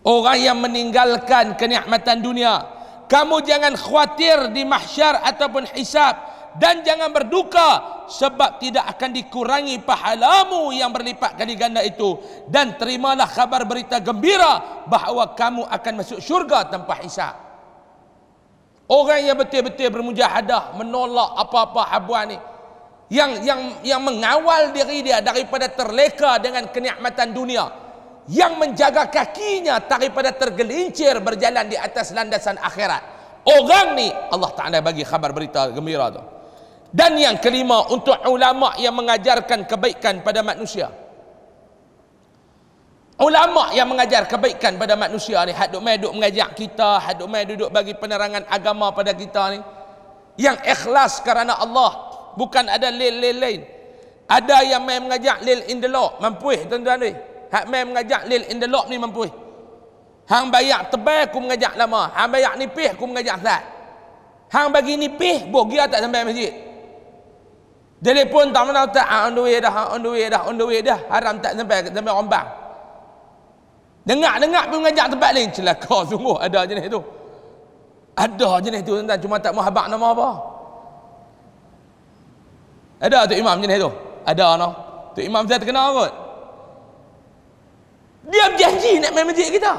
Orang yang meninggalkan kenikmatan dunia kamu jangan khawatir di mahsyar ataupun hisab dan jangan berduka sebab tidak akan dikurangi pahalamu yang berlipat kali ganda itu dan terimalah khabar berita gembira bahawa kamu akan masuk syurga tanpa hisab orang yang betul-betul bermujahadah menolak apa-apa habuan ni yang yang yang mengawal diri dia daripada terleka dengan kenikmatan dunia yang menjaga kakinya daripada tergelincir berjalan di atas landasan akhirat. Orang ni Allah Taala bagi khabar berita gembira tu. Dan yang kelima untuk ulama yang mengajarkan kebaikan pada manusia. Ulama yang mengajar kebaikan pada manusia ni hadduk mai duk mengajar kita, hadduk mai duduk bagi penerangan agama pada kita ni yang ikhlas kerana Allah bukan ada lil lain. Ada yang mai mengajar lil indelok, mampuih tuan-tuan ni. Eh? Hak mai mengajak lil in the lock ni mampu. Hang bayak tebal ku mengajak lama. Hang bayak nipih ku mengajak sat. Hang bagi nipih bo gia tak sampai masjid. Telepon tak mana tak ah, on the way dah, on the way dah, on the way dah. Haram tak sampai sampai ombak. Dengar-dengar pun mengajak tempat lain. Celaka sungguh ada jenis tu. Ada jenis tu tuan-tuan cuma tak muhabak nama apa. Ada tu imam jenis tu. Ada no. Tu imam saya terkenal kot dia berjanji nak main masjid kita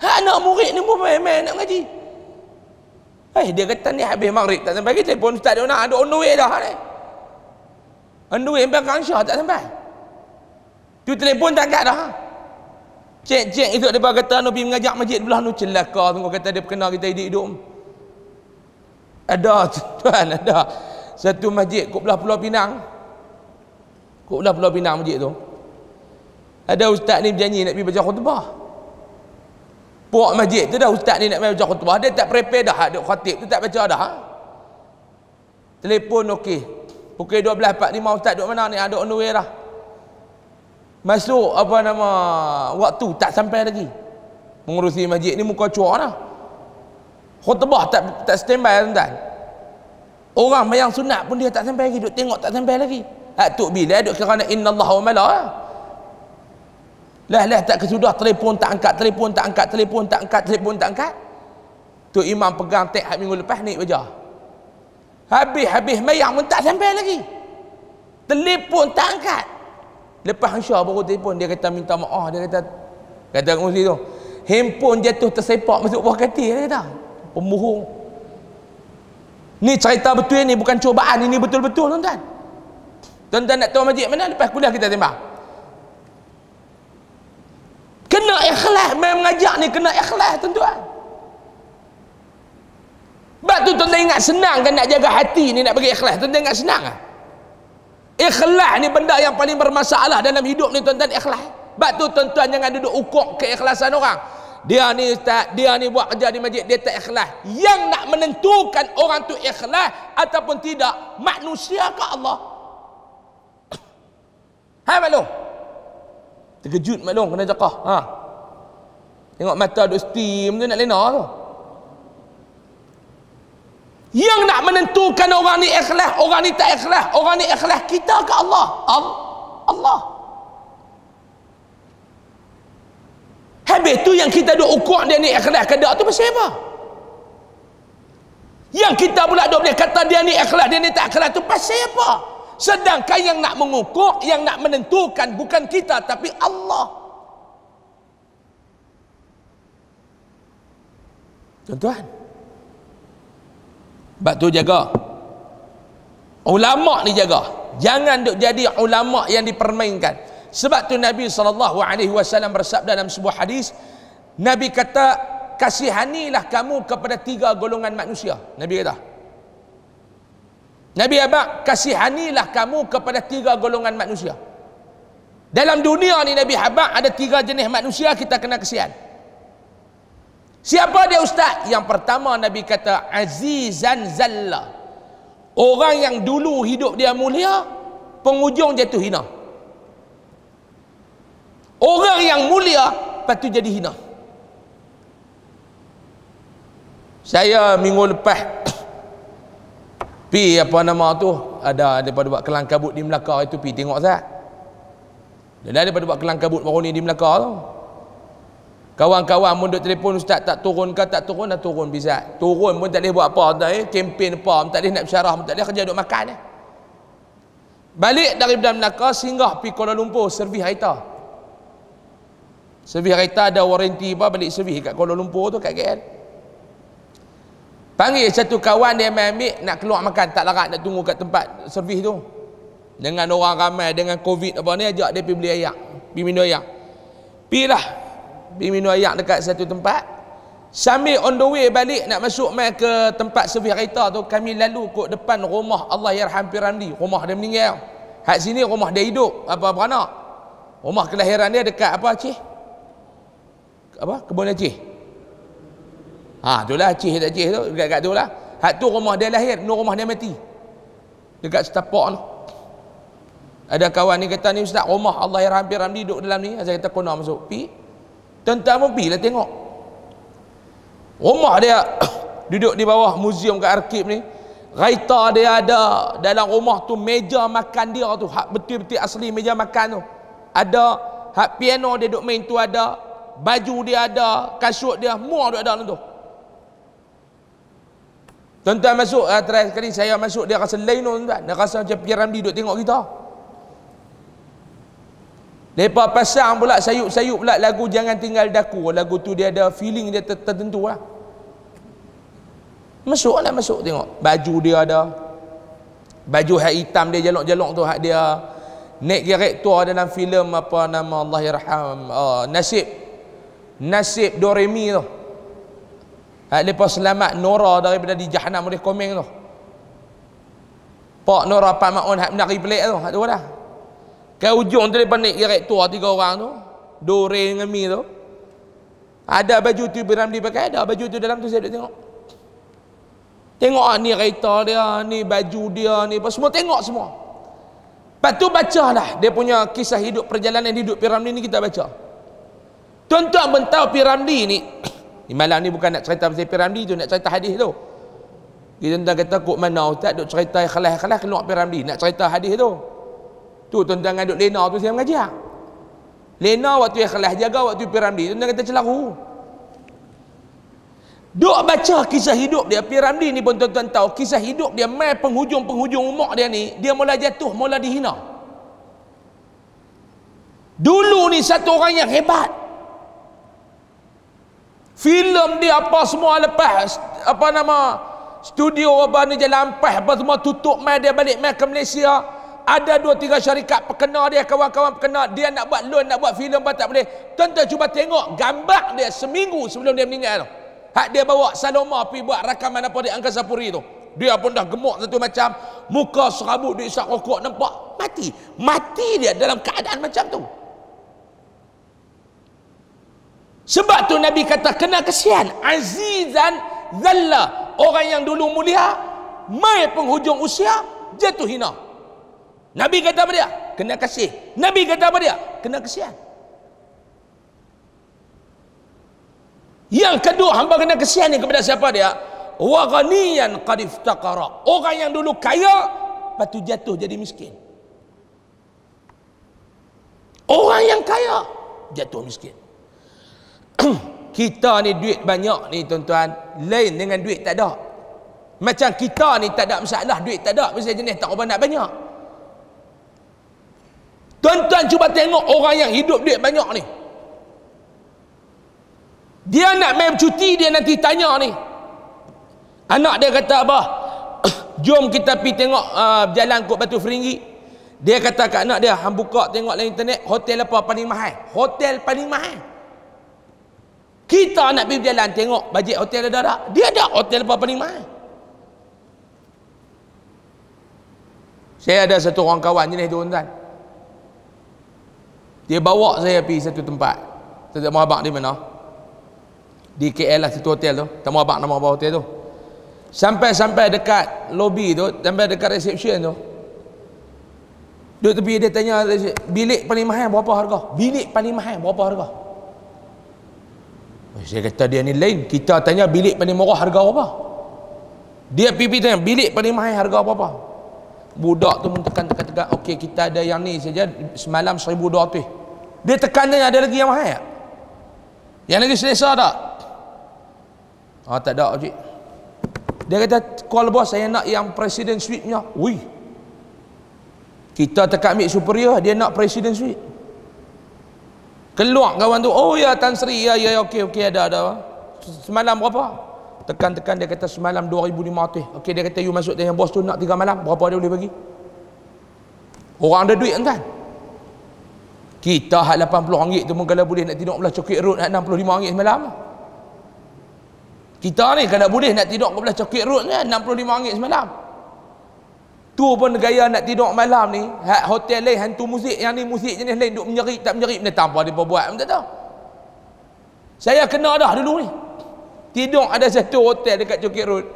Ha, anak murid ni pun main-main nak mengaji. Eh, hey, dia kata ni habis maghrib tak sampai ke telefon ustaz dia nak ada on the way dah ni. On the way sampai Kangsha tak sampai. Tu telefon tak angkat dah. Ha. Cek-cek itu dia kata anu pergi mengajak masjid belah anu celaka tunggu kata dia kenal kita hidup-hidup. Ada tuan ada. Satu masjid kat belah Pulau Pinang. Kat belah Pulau Pinang masjid tu ada ustaz ni berjanji nak pergi baca khutbah puak masjid tu dah ustaz ni nak baca khutbah dia tak prepare dah ada khatib tu tak baca dah ha? telefon ok pukul 12.45 ustaz duk mana ni ada ha, on the way dah masuk apa nama waktu tak sampai lagi mengurusi masjid ni muka cuak dah khutbah tak tak standby tuan-tuan orang yang sunat pun dia tak sampai lagi duk tengok tak sampai lagi Atuk ha, bila duk kira inna Allah wa malah lah-lah tak kesudah telefon tak angkat, telefon tak angkat, telefon tak angkat, telefon tak angkat. Tu imam pegang tag hari minggu lepas ni baja. Habis-habis mayang pun tak sampai lagi. Telefon tak angkat. Lepas Isya baru telefon dia kata minta maaf, dia kata kata kongsi tu. Handphone jatuh tersepak masuk buah katil dia kata. Pembohong. Ni cerita betul ni bukan cubaan, ini betul-betul tuan-tuan. Tuan-tuan nak tahu majlis mana lepas kuliah kita tembak kena ikhlas main mengajak ni kena ikhlas tuan-tuan sebab tu tuan-tuan ingat senang kan nak jaga hati ni nak bagi ikhlas tuan-tuan ingat senang kan ikhlas ni benda yang paling bermasalah dalam hidup ni tuan-tuan ikhlas sebab tu tuan-tuan jangan duduk ukur keikhlasan orang dia ni tak, dia ni buat kerja di masjid dia tak ikhlas yang nak menentukan orang tu ikhlas ataupun tidak manusia ke Allah Hai maklum Terkejut maklum kena zakah. Ha. Tengok mata duk steam tu nak lena tu. Yang nak menentukan orang ni ikhlas, orang ni tak ikhlas, orang ni ikhlas kita ke Allah? Allah. Habis tu yang kita duk ukur dia ni ikhlas ke tak tu pasal apa? Yang kita pula duk boleh kata dia ni ikhlas, dia ni tak ikhlas tu pasal Apa? Sedangkan yang nak mengukur, yang nak menentukan bukan kita tapi Allah. Tuan-tuan. Sebab tu jaga. Ulama ni jaga. Jangan duk jadi ulama yang dipermainkan. Sebab tu Nabi SAW bersabda dalam sebuah hadis. Nabi kata, kasihanilah kamu kepada tiga golongan manusia. Nabi kata, Nabi Abak kasihanilah kamu kepada tiga golongan manusia. Dalam dunia ni Nabi Habak ada tiga jenis manusia kita kena kasihan Siapa dia ustaz? Yang pertama Nabi kata Azizan Zalla. Orang yang dulu hidup dia mulia, pengujung jatuh hina. Orang yang mulia patu jadi hina. Saya minggu lepas pi apa nama tu ada daripada buat kelang kabut di Melaka itu pi tengok Ustaz dan ada daripada buat kelang kabut baru ni di Melaka tu kawan-kawan mundur telefon Ustaz tak turun ke tak turun dah turun bisa turun pun tak boleh buat apa dah eh kempen apa tak boleh nak bersyarah tak boleh kerja duk makan eh balik dari Melaka singgah pi Kuala Lumpur servis kereta servis kereta ada warranty apa balik servis kat Kuala Lumpur tu kat KL Panggil satu kawan dia ambil, ambil nak keluar makan tak larat nak tunggu kat tempat servis tu. Dengan orang ramai dengan covid apa ni ajak dia pergi beli ayak, pergi minum ayak. Pilah pergi minum ayak dekat satu tempat. Sambil on the way balik nak masuk mai ke tempat servis kereta tu kami lalu kok depan rumah Allah Yarham Piramdi. Rumah dia meninggal. Hat sini rumah dia hidup apa beranak. Rumah kelahiran dia dekat apa cik? Apa? Kebun Aceh. Ya, Ha lah cih tak cih tu dekat dekat tu lah. lah. Hak tu rumah dia lahir, no rumah dia mati. Dekat setapak tu. Ada kawan ni kata ni ustaz rumah Allah yang hampir ramli duduk dalam ni. Saya kata nak masuk. Pi. Tentang pun pi lah tengok. Rumah dia duduk di bawah museum kat arkib ni. Gaita dia ada dalam rumah tu meja makan dia tu. Hak betul-betul asli meja makan tu. Ada hak piano dia duduk main tu ada. Baju dia ada, kasut dia, semua duduk ada dalam tu. Tuan-tuan masuk, uh, ah, terakhir sekali saya masuk, dia rasa lain tu tuan Dia rasa macam pergi Ramli duduk tengok kita. Lepas pasang pula, sayup-sayup pula lagu Jangan Tinggal Daku. Lagu tu dia ada feeling dia tertentu lah. Masuk lah masuk tengok. Baju dia ada. Baju hak hitam dia jalok-jalok tu hak dia. Nek gerek tu ada dalam filem apa nama Allah Yerham. Uh, ah, nasib. Nasib Doremi tu. Hak depa selamat Nora daripada di Jahannam oleh komeng tu. Pak Nora Pak Maun hak menari pelik tu, hak tu dah. Ke ujung tu depa naik gerak tua tiga orang tu, Dore dengan Mi tu. Ada baju tu beram dipakai, ada baju tu dalam tu saya duduk tengok. Tengok ah, ni kereta dia, ni baju dia, ni apa semua tengok semua. Lepas tu lah. dia punya kisah hidup perjalanan hidup Piramdi ni kita baca. Tuan-tuan bentau Piramdi ni Ni malam ni bukan nak cerita pasal piramdi tu, nak cerita hadis tu. Kita tuan kata kok mana ustaz duk cerita ikhlas-ikhlas keluar piramdi, nak cerita hadis tu. Tu tuan-tuan duk lena tu saya mengajar. Lena waktu ikhlas jaga waktu piramdi, tuan-tuan kata celaru. Duk baca kisah hidup dia Piramdi ni pun tuan-tuan tahu Kisah hidup dia Mai penghujung-penghujung umur dia ni Dia mula jatuh Mula dihina Dulu ni satu orang yang hebat filem dia apa semua lepas apa nama studio apa ni jalan peh apa semua tutup mai dia balik mai ke Malaysia ada dua tiga syarikat pekena dia kawan-kawan pekena dia nak buat loan nak buat filem apa tak boleh tuan-tuan cuba tengok gambar dia seminggu sebelum dia meninggal hak dia bawa Saloma pergi buat rakaman apa di Angkasa Puri tu dia pun dah gemuk satu macam muka serabut dia isap rokok nampak mati mati dia dalam keadaan macam tu Sebab tu Nabi kata kena kesian. Azizan zalla. Orang yang dulu mulia, mai penghujung usia, jatuh hina. Nabi kata apa dia? Kena kasih. Nabi kata apa dia? Kena kesian. Yang kedua, hamba kena kesian ni kepada siapa dia? Wa ghaniyan qad Orang yang dulu kaya, patu jatuh jadi miskin. Orang yang kaya jatuh miskin kita ni duit banyak ni tuan-tuan lain dengan duit tak ada macam kita ni tak ada masalah duit tak ada pasal jenis tak berapa nak banyak tuan-tuan cuba tengok orang yang hidup duit banyak ni dia nak main cuti dia nanti tanya ni anak dia kata abah jom kita pi tengok uh, jalan kot batu feringgi dia kata kat anak dia hang buka tengok dalam internet hotel apa paling mahal hotel paling mahal kita nak pergi berjalan tengok bajet hotel ada tak? Dia ada hotel apa paling mahal. Saya ada satu orang kawan jenis tu tuan-tuan. Dia bawa saya pergi satu tempat. Saya tak mahu abang di mana. Di KL lah situ hotel tu. Tak mahu abang nama apa hotel tu. Sampai-sampai dekat lobby tu. Sampai dekat reception tu. Dia tepi dia tanya bilik paling mahal berapa harga? Bilik paling mahal berapa harga? saya kata dia ni lain kita tanya bilik paling murah harga apa dia pipi tanya bilik paling mahal harga apa apa? budak tu pun tekan tekan tekan ok kita ada yang ni saja semalam seribu dua 1200 dia tekan tanya ada lagi yang mahal tak yang lagi selesa tak ah oh, tak ada cik dia kata call bos saya nak yang president suite nya. wuih kita tekan ambil superior dia nak president suite keluar kawan tu oh ya Tan Sri ya ya, ya ok ok ada ada semalam berapa tekan-tekan dia kata semalam 2500 ok dia kata you masuk dengan bos tu nak 3 malam berapa dia boleh bagi orang ada duit kan kita hak 80 ringgit tu pun kalau boleh nak tidur belah cokit road nak 65 ringgit semalam lah. kita ni kalau boleh nak tidur belah cokit road ni 65 ringgit semalam tu pun gaya nak tidur malam ni hat hotel lain hantu muzik yang ni muzik jenis lain duk menyerit tak menyerit benda tambah dia buat benda tu saya kena dah dulu ni tidur ada satu hotel dekat Cukit Road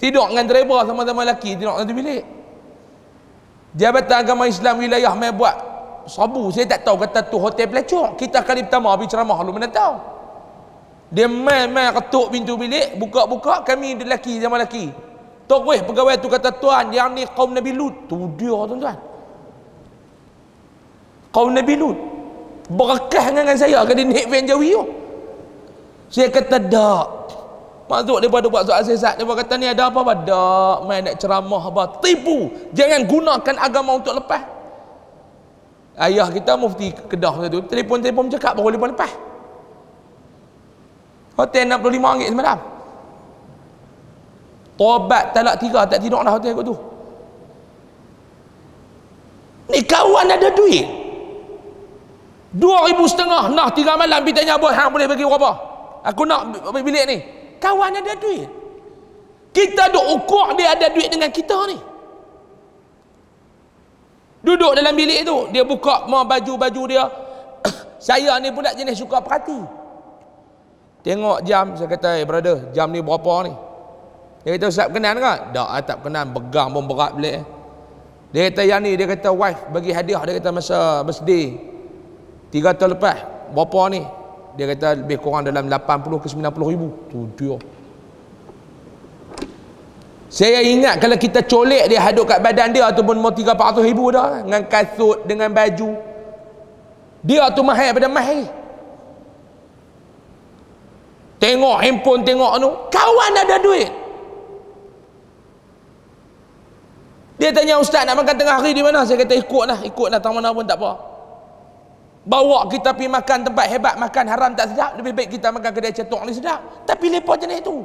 tidur dengan driver sama-sama lelaki tidur satu bilik Jabatan Agama Islam Wilayah main buat sabu saya tak tahu kata tu hotel pelacur kita kali pertama habis ceramah lu mana tahu dia main-main ketuk pintu bilik buka-buka kami lelaki sama lelaki Terus pegawai tu kata tuan yang ni kaum Nabi Lut. Tu dia tuan-tuan. Kaum Nabi Lut. Berkah dengan saya ke di naik van jawi tu. Saya kata tak. Maksud dia pada buat soal sesat. Dia kata ni ada apa-apa. Tak. Main nak ceramah apa. Tipu. Jangan gunakan agama untuk lepas. Ayah kita mufti kedah satu. Telefon-telefon cakap baru lepas lepas. Hotel 65 ringgit semalam. Tobat talak tiga tak tidur lah hotel tu. Ni kawan ada duit. Dua ribu setengah nak tiga malam pergi tanya bos hang boleh bagi berapa? Aku nak bilik ni. Kawan ada duit. Kita duk ukur dia ada duit dengan kita ni. Duduk dalam bilik tu, dia buka mau baju-baju dia. saya ni pun pula jenis suka perhati. Tengok jam, saya kata, eh brother, jam ni berapa ni? Dia kata Ustaz kenal kan? Tak lah tak kenal pegang pun berat boleh Dia kata yang ni Dia kata wife bagi hadiah Dia kata masa birthday, Tiga tahun lepas Berapa ni? Dia kata lebih kurang dalam 80 ke 90 ribu Tu dia saya ingat kalau kita colik dia hadut kat badan dia ataupun pun tiga 300 ribu dah dengan kasut dengan baju dia tu mahir pada mahir. tengok handphone tengok anu kawan ada duit Dia tanya ustaz nak makan tengah hari di mana? Saya kata ikut ikutlah, ikutlah tak mana pun tak apa. Bawa kita pergi makan tempat hebat, makan haram tak sedap, lebih baik kita makan kedai cetok ni sedap. Tapi lepo jenis tu.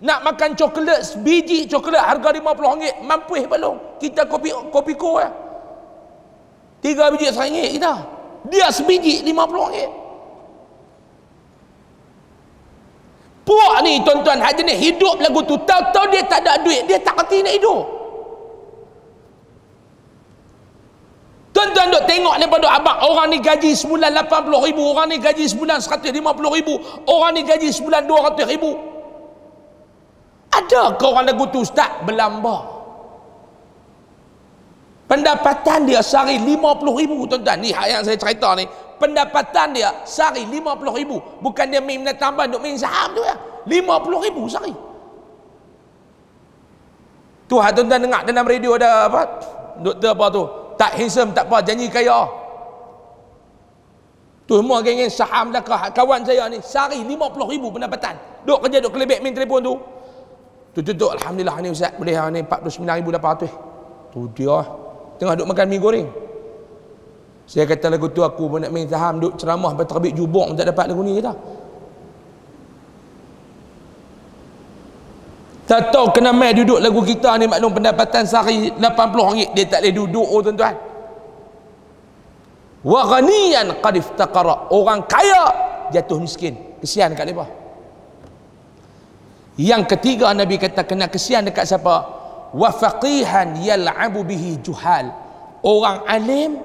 Nak makan coklat, biji coklat harga RM50, mampu belum? Kita kopi kopi ko ya. Eh. Tiga biji RM1 kita. Dia sebiji RM50. Puak ni tuan-tuan, hak jenis hidup lagu tu, tahu-tahu dia tak ada duit, dia tak kerti nak hidup. Tuan-tuan duk tengok pada abang. Orang ni gaji sebulan 80 ribu. Orang ni gaji sebulan 150 ribu. Orang ni gaji sebulan 200 ribu. Adakah orang lagu tu ustaz berlamba? Pendapatan dia sehari 50 ribu tuan-tuan. Ni yang saya cerita ni. Pendapatan dia sehari 50 ribu. Bukan dia main minat tambah duk main saham tu ya. 50 ribu sehari. Tu tuan-tuan dengar dalam radio ada apa? Doktor apa tu? tak handsome tak apa janji kaya tu semua geng saham dah kawan saya ni sehari 50 ribu pendapatan duk kerja duk kelebek main telefon tu tu tu, tu Alhamdulillah ni Ustaz boleh ha, ni 49 ribu dapat tu tu dia tengah duk makan mi goreng saya kata lagu tu aku pun nak main saham duk ceramah berterbit jubung tak dapat lagu ni kata tak tahu kena main duduk lagu kita ni maklum pendapatan sehari 80 ringgit dia tak boleh duduk oh tuan-tuan wa ghaniyan qad orang kaya jatuh miskin kesian dekat lebah yang ketiga nabi kata kena kesian dekat siapa wa faqihan yal'abu bihi juhal orang alim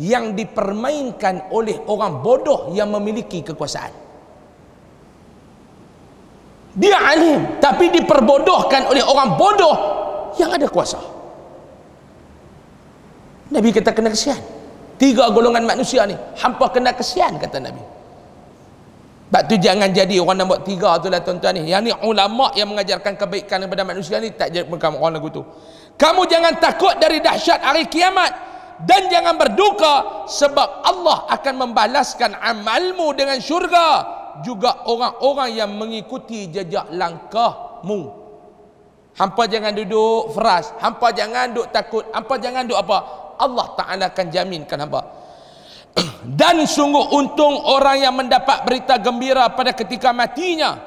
yang dipermainkan oleh orang bodoh yang memiliki kekuasaan dia alim tapi diperbodohkan oleh orang bodoh yang ada kuasa Nabi kata kena kesian tiga golongan manusia ni hampa kena kesian kata Nabi sebab tu jangan jadi orang nombor tiga tu lah tuan-tuan ni yang ni ulama yang mengajarkan kebaikan kepada manusia ni tak jadi bukan orang lagu tu kamu jangan takut dari dahsyat hari kiamat dan jangan berduka sebab Allah akan membalaskan amalmu dengan syurga juga orang-orang yang mengikuti jejak langkahmu. Hampa jangan duduk fresh, hampa jangan duduk takut, hampa jangan duduk apa. Allah Ta'ala akan jaminkan hampa. Dan sungguh untung orang yang mendapat berita gembira pada ketika matinya.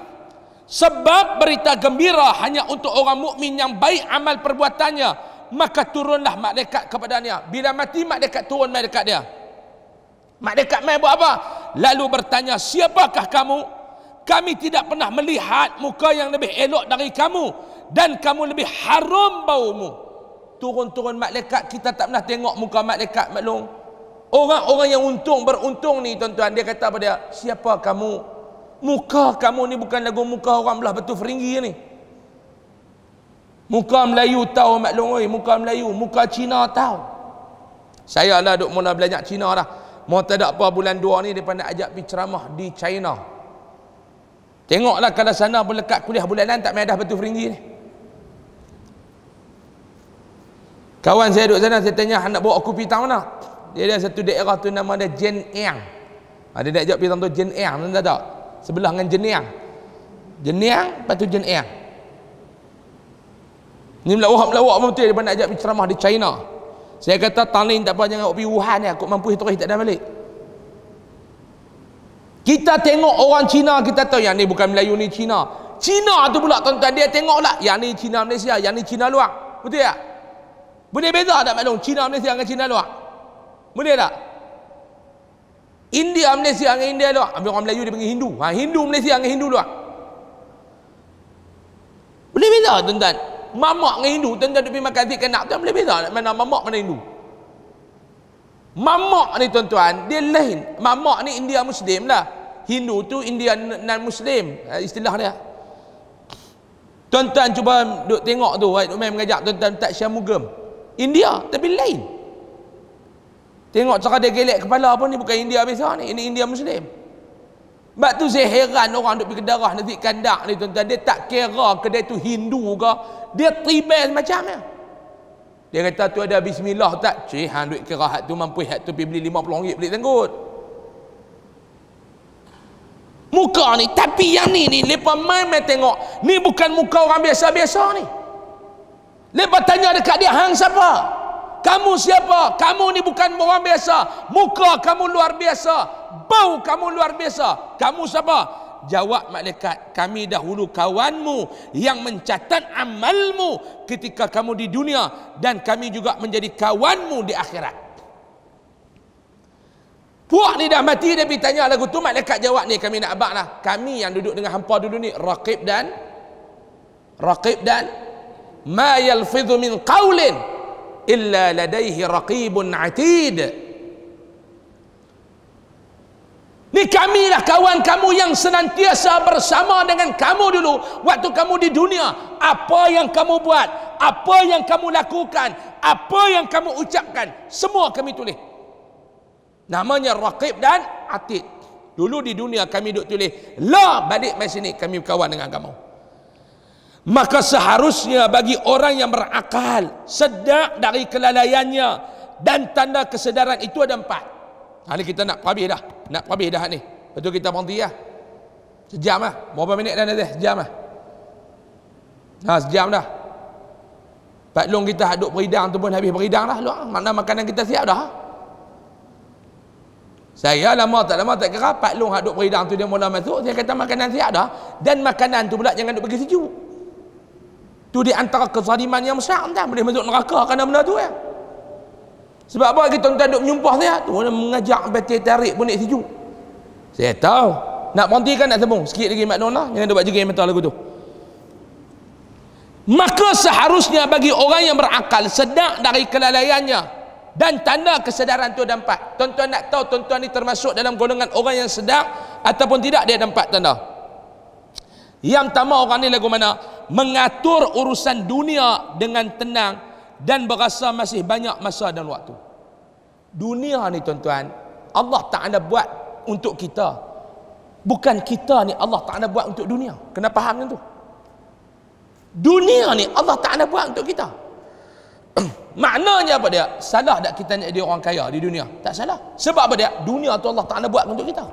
Sebab berita gembira hanya untuk orang mukmin yang baik amal perbuatannya. Maka turunlah malaikat kepadanya. Bila mati, malaikat turun malaikat dia. Malaikat main buat apa? lalu bertanya siapakah kamu kami tidak pernah melihat muka yang lebih elok dari kamu dan kamu lebih harum baumu turun-turun malaikat kita tak pernah tengok muka malaikat maklum orang-orang yang untung beruntung ni tuan-tuan dia kata pada dia siapa kamu muka kamu ni bukan lagu muka orang belah betul feringgi ni muka Melayu tahu maklum oi muka Melayu muka Cina tahu saya lah duk mula belajar Cina dah Mau tak ada apa bulan dua ni dia nak ajak pergi ceramah di China. Tengoklah kalau sana berlekat kuliah bulanan tak medah betul feringgi ni. Kawan saya duduk sana saya tanya nak bawa aku pergi tahu nak. Dia ada satu daerah tu nama dia Jen Eang. Ada ha, nak ajak pergi tahu Jen Eang tu tak tak. Sebelah dengan Jen Eang. Jen Eang lepas tu Jen Eang. Ni melawak-melawak pun tu dia nak ajak pergi ceramah di China saya kata tanin tak apa jangan pergi Wuhan ni aku mampu terus tak ada balik kita tengok orang Cina kita tahu yang ni bukan Melayu ni Cina Cina tu pula tuan-tuan dia tengok lah yang ni Cina Malaysia yang ni Cina luar betul tak boleh beza tak maklum Cina Malaysia dengan Cina luar boleh tak India Malaysia dengan India luar ambil orang Melayu dia panggil Hindu ha, Hindu Malaysia dengan Hindu luar boleh beza tuan-tuan mamak dengan Hindu tuan-tuan duk makan nasi nak tuan boleh beza mana mamak mana Hindu mamak ni tuan-tuan dia lain mamak ni India Muslim lah Hindu tu India non Muslim eh, istilah dia tuan-tuan cuba duk tengok tu right? Eh, main mengajak tuan-tuan tak syamugam India tapi lain tengok cara dia gelek kepala pun ni bukan India biasa ni ini India Muslim sebab tu saya heran orang duduk pergi darah Nazik Kandak ni tuan-tuan. Dia tak kira kedai tu Hindu ke. Dia tribal macam ni. Dia kata tu ada bismillah tak? ceh hang duit kira hak tu mampu hak tu pergi beli lima puluh ringgit beli tenggut Muka ni tapi yang ni ni lepas main main tengok. Ni bukan muka orang biasa-biasa ni. Lepas tanya dekat dia hang Siapa? kamu siapa? Kamu ni bukan orang biasa. Muka kamu luar biasa. Bau kamu luar biasa. Kamu siapa? Jawab malaikat, kami dahulu kawanmu yang mencatat amalmu ketika kamu di dunia dan kami juga menjadi kawanmu di akhirat. Puak ni dah mati dia pergi tanya lagu tu malaikat jawab ni kami nak abaklah. Kami yang duduk dengan hampa dulu ni raqib dan raqib dan ma yalfidhu min qawlin illa ladaihi raqibun atid ni kamilah kawan kamu yang senantiasa bersama dengan kamu dulu waktu kamu di dunia apa yang kamu buat apa yang kamu lakukan apa yang kamu ucapkan semua kami tulis namanya raqib dan atid dulu di dunia kami duduk tulis la balik mai sini kami berkawan dengan kamu maka seharusnya bagi orang yang berakal sedar dari kelalaiannya dan tanda kesedaran itu ada empat Hari kita nak pabih dah nak pabih dah ni lepas tu kita berhenti lah sejam lah berapa minit dah nanti sejam lah ha, sejam dah Pak Long kita aduk beridang tu pun habis beridang lah Luang. makna makanan kita siap dah saya lama tak lama tak kira Pak Long aduk beridang tu dia mula masuk saya kata makanan siap dah dan makanan tu pula jangan duduk pergi sejuk Tu di antara kezaliman yang besar tuan boleh masuk neraka kerana benda tu ya. Sebab apa kita tuan duk menyumpah dia? Ya. Tu orang mengajak betul tarik pun setuju. Saya tahu. Nak berhenti kan nak sambung sikit lagi nona jangan duk juga jerih mata lagu tu. Maka seharusnya bagi orang yang berakal sedak dari kelalaiannya dan tanda kesedaran tu dapat. Tuan-tuan nak tahu tuan-tuan ni termasuk dalam golongan orang yang sedak ataupun tidak dia dapat tanda. Yang pertama orang ni lagu mana? Mengatur urusan dunia dengan tenang dan berasa masih banyak masa dan waktu. Dunia ni tuan-tuan, Allah tak ada buat untuk kita. Bukan kita ni Allah tak ada buat untuk dunia. Kena faham tu? Dunia ni Allah tak ada buat untuk kita. Maknanya apa dia? Salah tak kita nak jadi orang kaya di dunia? Tak salah. Sebab apa dia? Dunia tu Allah tak ada buat untuk kita.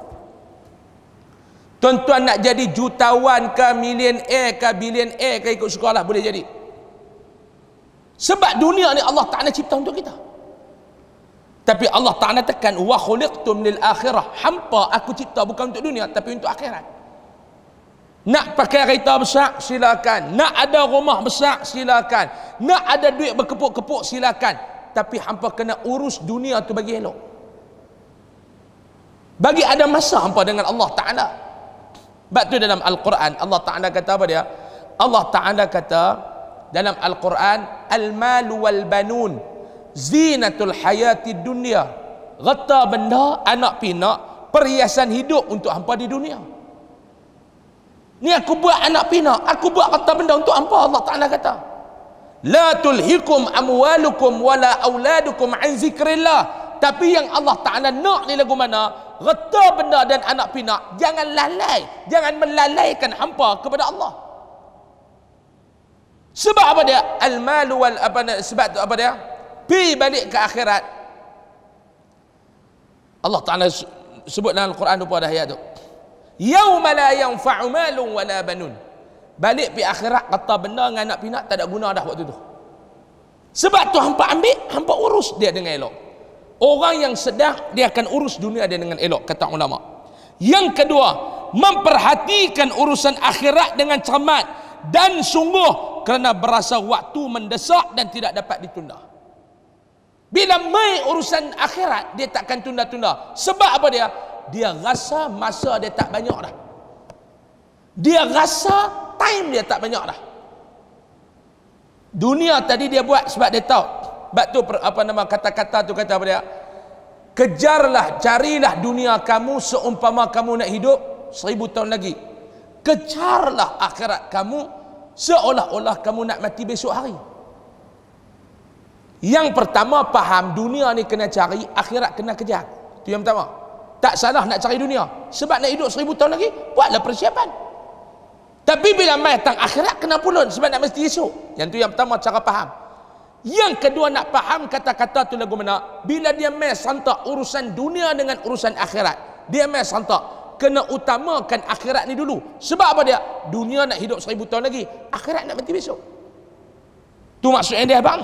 Tuan-tuan nak jadi jutawan ke million air ke billion air ke ikut syukur lah boleh jadi. Sebab dunia ni Allah Ta'ala cipta untuk kita. Tapi Allah Ta'ala tekan, Wa khuliqtum lil akhirah. Hampa aku cipta bukan untuk dunia tapi untuk akhirat. Nak pakai kereta besar, silakan. Nak ada rumah besar, silakan. Nak ada duit berkepuk-kepuk, silakan. Tapi hampa kena urus dunia tu bagi elok. Bagi ada masa hampa dengan Allah Ta'ala. Ta'ala. Sebab tu dalam Al-Quran Allah Ta'ala kata apa dia? Allah Ta'ala kata dalam Al-Quran Al-Malu wal-Banun Zinatul hayati dunia Reta benda anak pinak Perhiasan hidup untuk hampa di dunia Ni aku buat anak pinak Aku buat reta benda untuk hampa Allah Ta'ala kata La tulhikum amwalukum wala auladukum an zikrillah tapi yang Allah Ta'ala nak ni lagu mana reta benda dan anak pinak jangan lalai jangan melalaikan hampa kepada Allah sebab apa dia al malu wal apa sebab tu apa dia pi balik ke akhirat Allah Taala sebut dalam Al-Quran lupa dah ayat tu yauma la yanfa'u malun wala banun balik pi akhirat kata benda dengan anak pinak tak ada guna dah waktu tu sebab tu hampa ambil hampa urus dia dengan elok Orang yang sedar dia akan urus dunia dia dengan elok kata ulama. Yang kedua, memperhatikan urusan akhirat dengan cermat dan sungguh kerana berasa waktu mendesak dan tidak dapat ditunda. Bila mai urusan akhirat dia takkan tunda-tunda. Sebab apa dia? Dia rasa masa dia tak banyak dah. Dia rasa time dia tak banyak dah. Dunia tadi dia buat sebab dia tahu sebab tu apa nama kata-kata tu kata apa dia? Kejarlah, carilah dunia kamu seumpama kamu nak hidup seribu tahun lagi. Kejarlah akhirat kamu seolah-olah kamu nak mati besok hari. Yang pertama faham dunia ni kena cari, akhirat kena kejar. Itu yang pertama. Tak salah nak cari dunia. Sebab nak hidup seribu tahun lagi, buatlah persiapan. Tapi bila mai tang akhirat kena pulun sebab nak mesti esok. Yang tu yang pertama cara faham. Yang kedua nak faham kata-kata tu lagu mana? Bila dia mai santak urusan dunia dengan urusan akhirat. Dia mai santak kena utamakan akhirat ni dulu. Sebab apa dia? Dunia nak hidup seribu tahun lagi. Akhirat nak mati besok. Tu maksudnya dia bang.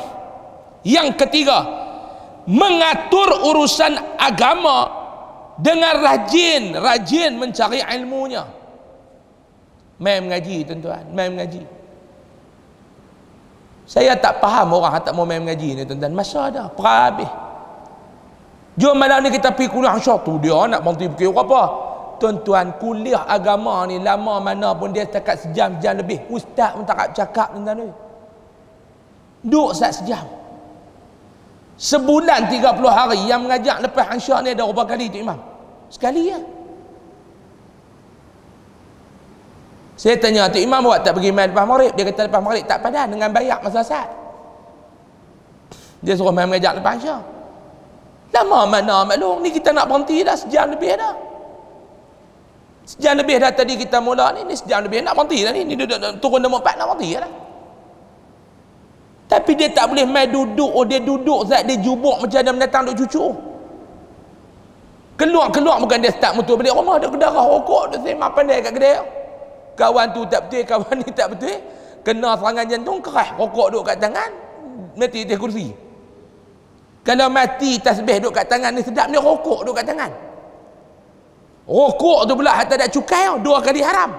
Yang ketiga, mengatur urusan agama dengan rajin, rajin mencari ilmunya. Mai mengaji tuan-tuan, mai mengaji saya tak faham orang tak mau main mengaji ni tuan-tuan masa ada perhabis jom malam ni kita pergi kuliah insya tu dia nak berhenti pergi apa tuan-tuan kuliah agama ni lama mana pun dia setakat sejam-jam lebih ustaz pun tak cakap tuan-tuan ni duduk saat sejam sebulan 30 hari yang mengajak lepas insya ni ada berapa kali tu imam sekali ya Saya tanya tu Imam buat tak pergi main lepas maghrib. Dia kata lepas maghrib tak padan dengan bayak masa saat. Dia suruh main mengajak lepas asyar. Lama mana maklum ni kita nak berhenti dah sejam lebih dah. Sejam lebih dah tadi kita mula ni, ni sejam lebih nak berhenti dah ni. Ni duduk, duduk turun nombor empat nak berhenti dah. Tapi dia tak boleh main duduk. Oh dia duduk zat dia jubuk macam ada menatang duk cucu. Keluar-keluar bukan dia start motor balik rumah. Dia kedarah rokok, dia semak pandai kat kedai kawan tu tak betul kawan ni tak betul kena serangan jantung kerah rokok duduk kat tangan mati di kursi kalau mati tasbih duduk kat tangan ni sedap ni rokok duduk kat tangan rokok tu pula hatta tak cukai dua kali haram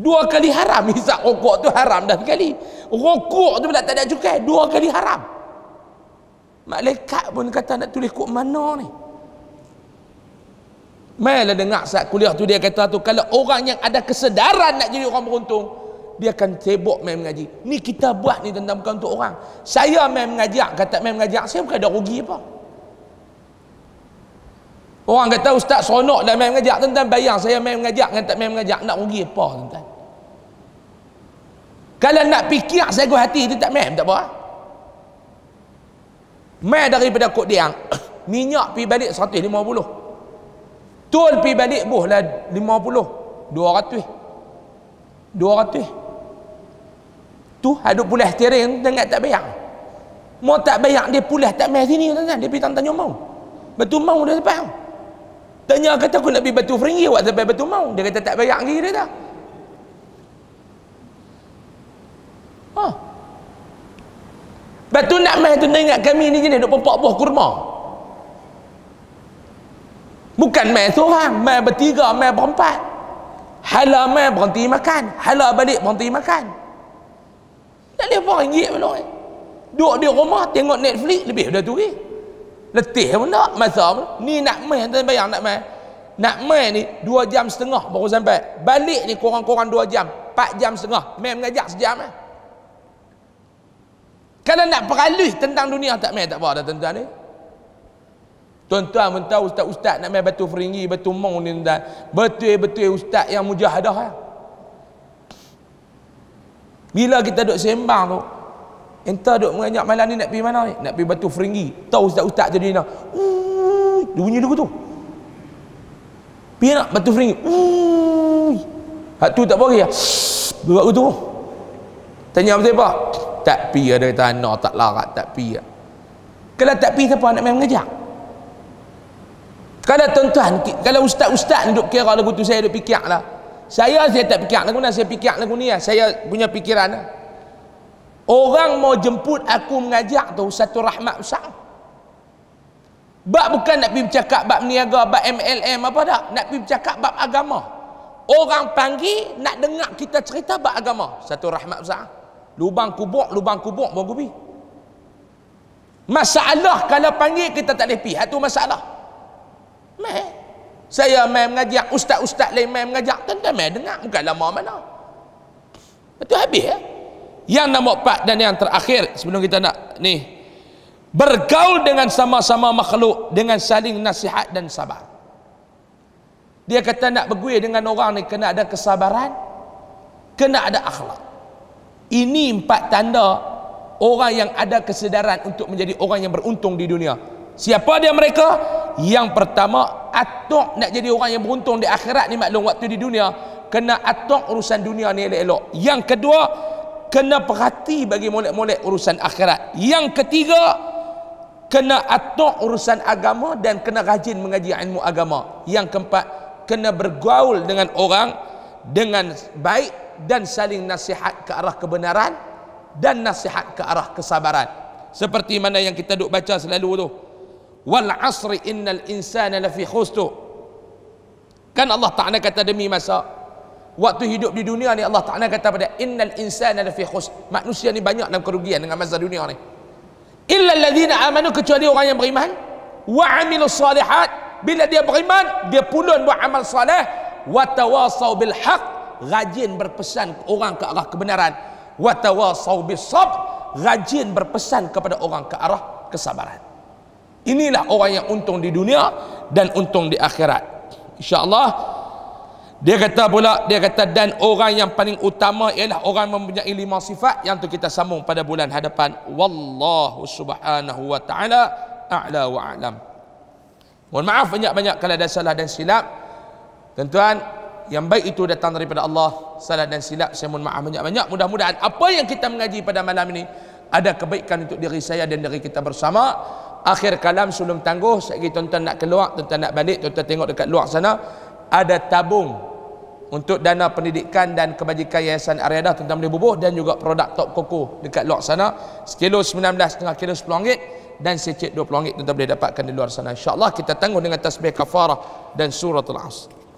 dua kali haram hisap rokok tu haram dah sekali rokok tu pula tak ada cukai dua kali haram malaikat pun kata nak tulis kok mana ni Mela dengar saat kuliah tu dia kata tu kalau orang yang ada kesedaran nak jadi orang beruntung dia akan sibuk main mengaji. Ni kita buat ni tentang bukan untuk orang. Saya main mengajar, kata main mengajar, saya bukan ada rugi apa. Orang kata ustaz seronok dah main mengajar tentang bayang saya main mengajar dengan tak main mengajar nak rugi apa tuan Kalau nak fikir saya go hati tu tak main tak apa. Ah. Main daripada kod diang. Minyak pi balik 150. Tol pergi balik boh lah 50. dua 200. Tu hadup pulih tering tengah tak bayar. Mau tak bayar dia pulih tak main sini tuan Dia pergi tanya mau. betul mau dia sampai. Tanya kata aku nak pergi batu feringgi awak sampai batu mau. Dia kata tak bayar lagi dia dah. Ha. Batu nak main tu tengah kami ni jenis duk pempak buah kurma bukan mai seorang mai bertiga mai berempat hala mai berhenti makan hala balik berhenti makan tak boleh apa ringgit pula eh. duduk di rumah tengok Netflix lebih dah tu eh. letih pun tak masa pun ni nak mai tak bayang nak mai nak mai ni dua jam setengah baru sampai balik ni kurang-kurang dua jam empat jam setengah mai mengajak sejam eh. kalau nak peralih tentang dunia tak mai tak apa dah tuan-tuan eh. Tuan-tuan tahu ustaz-ustaz nak main batu feringgi, batu mong ni tuan Betul-betul ustaz yang mujahadah lah. Bila kita duduk sembang tu, entah duduk mengajak malam ni nak pergi mana ni? Nak pergi batu feringgi. Tahu ustaz-ustaz jadi nak. Dia bunyi dulu tu. Pergi nak batu feringgi. Hak tu tak boleh, lah. Berat tu. Tanya apa siapa? Tak pergi ada tanah, tak larat, tak pergi ya. Kalau tak pergi siapa nak main mengajak? Kalau tuan-tuan, kalau ustaz-ustaz ni duk kira lagu tu saya duk fikir lah. Saya saya tak fikir lagu ni, saya fikir lagu ni lah. Saya punya fikiran lah. Orang mau jemput aku mengajak tu satu rahmat besar. Bak bukan nak pergi bercakap bab niaga, bab MLM apa tak? Nak pergi bercakap bab agama. Orang panggil nak dengar kita cerita bab agama. Satu rahmat besar. Lubang kubur, lubang kubur mau pergi. Masalah kalau panggil kita tak boleh pergi. Itu masalah. Meh, Saya mai mengajak ustaz-ustaz lain mai mengajak, tuan-tuan mai dengar bukan lama mana. Itu habis ya. Yang nombor empat dan yang terakhir sebelum kita nak ni bergaul dengan sama-sama makhluk dengan saling nasihat dan sabar. Dia kata nak bergui dengan orang ni kena ada kesabaran, kena ada akhlak. Ini empat tanda orang yang ada kesedaran untuk menjadi orang yang beruntung di dunia siapa dia mereka yang pertama atok nak jadi orang yang beruntung di akhirat ni maklum waktu di dunia kena atok urusan dunia ni elok-elok yang kedua kena perhati bagi molek-molek urusan akhirat yang ketiga kena atok urusan agama dan kena rajin mengaji ilmu agama yang keempat kena bergaul dengan orang dengan baik dan saling nasihat ke arah kebenaran dan nasihat ke arah kesabaran seperti mana yang kita duk baca selalu tu wal asri innal insana lafi khustu kan Allah Ta'ala kata demi masa waktu hidup di dunia ni Allah Ta'ala kata pada innal insana lafi khustu manusia ni banyak dalam kerugian dengan masa dunia ni illa alladhina amanu kecuali orang yang beriman wa amilus salihat bila dia beriman dia pulun buat amal salih wa tawasau bil haq rajin berpesan orang ke arah kebenaran wa tawasau bis sabr rajin berpesan kepada orang ke arah kesabaran Inilah orang yang untung di dunia dan untung di akhirat. Insya Allah Dia kata pula, dia kata dan orang yang paling utama ialah orang mempunyai lima sifat yang tu kita sambung pada bulan hadapan. Wallahu subhanahu wa ta'ala a'la wa a'lam. Mohon maaf banyak-banyak kalau ada salah dan silap. Tuan-tuan, yang baik itu datang daripada Allah. Salah dan silap saya mohon maaf banyak-banyak. Mudah-mudahan apa yang kita mengaji pada malam ini ada kebaikan untuk diri saya dan diri kita bersama akhir kalam sebelum tangguh saya pergi tuan-tuan nak keluar tuan-tuan nak balik tuan-tuan tengok dekat luar sana ada tabung untuk dana pendidikan dan kebajikan Yayasan Aryadah tentang beli bubuh dan juga produk top koko dekat luar sana sekilo tengah kilo 10 ringgit dan secit 20 ringgit tuan-tuan boleh dapatkan di luar sana insyaAllah kita tangguh dengan tasbih kafarah dan suratul al-asr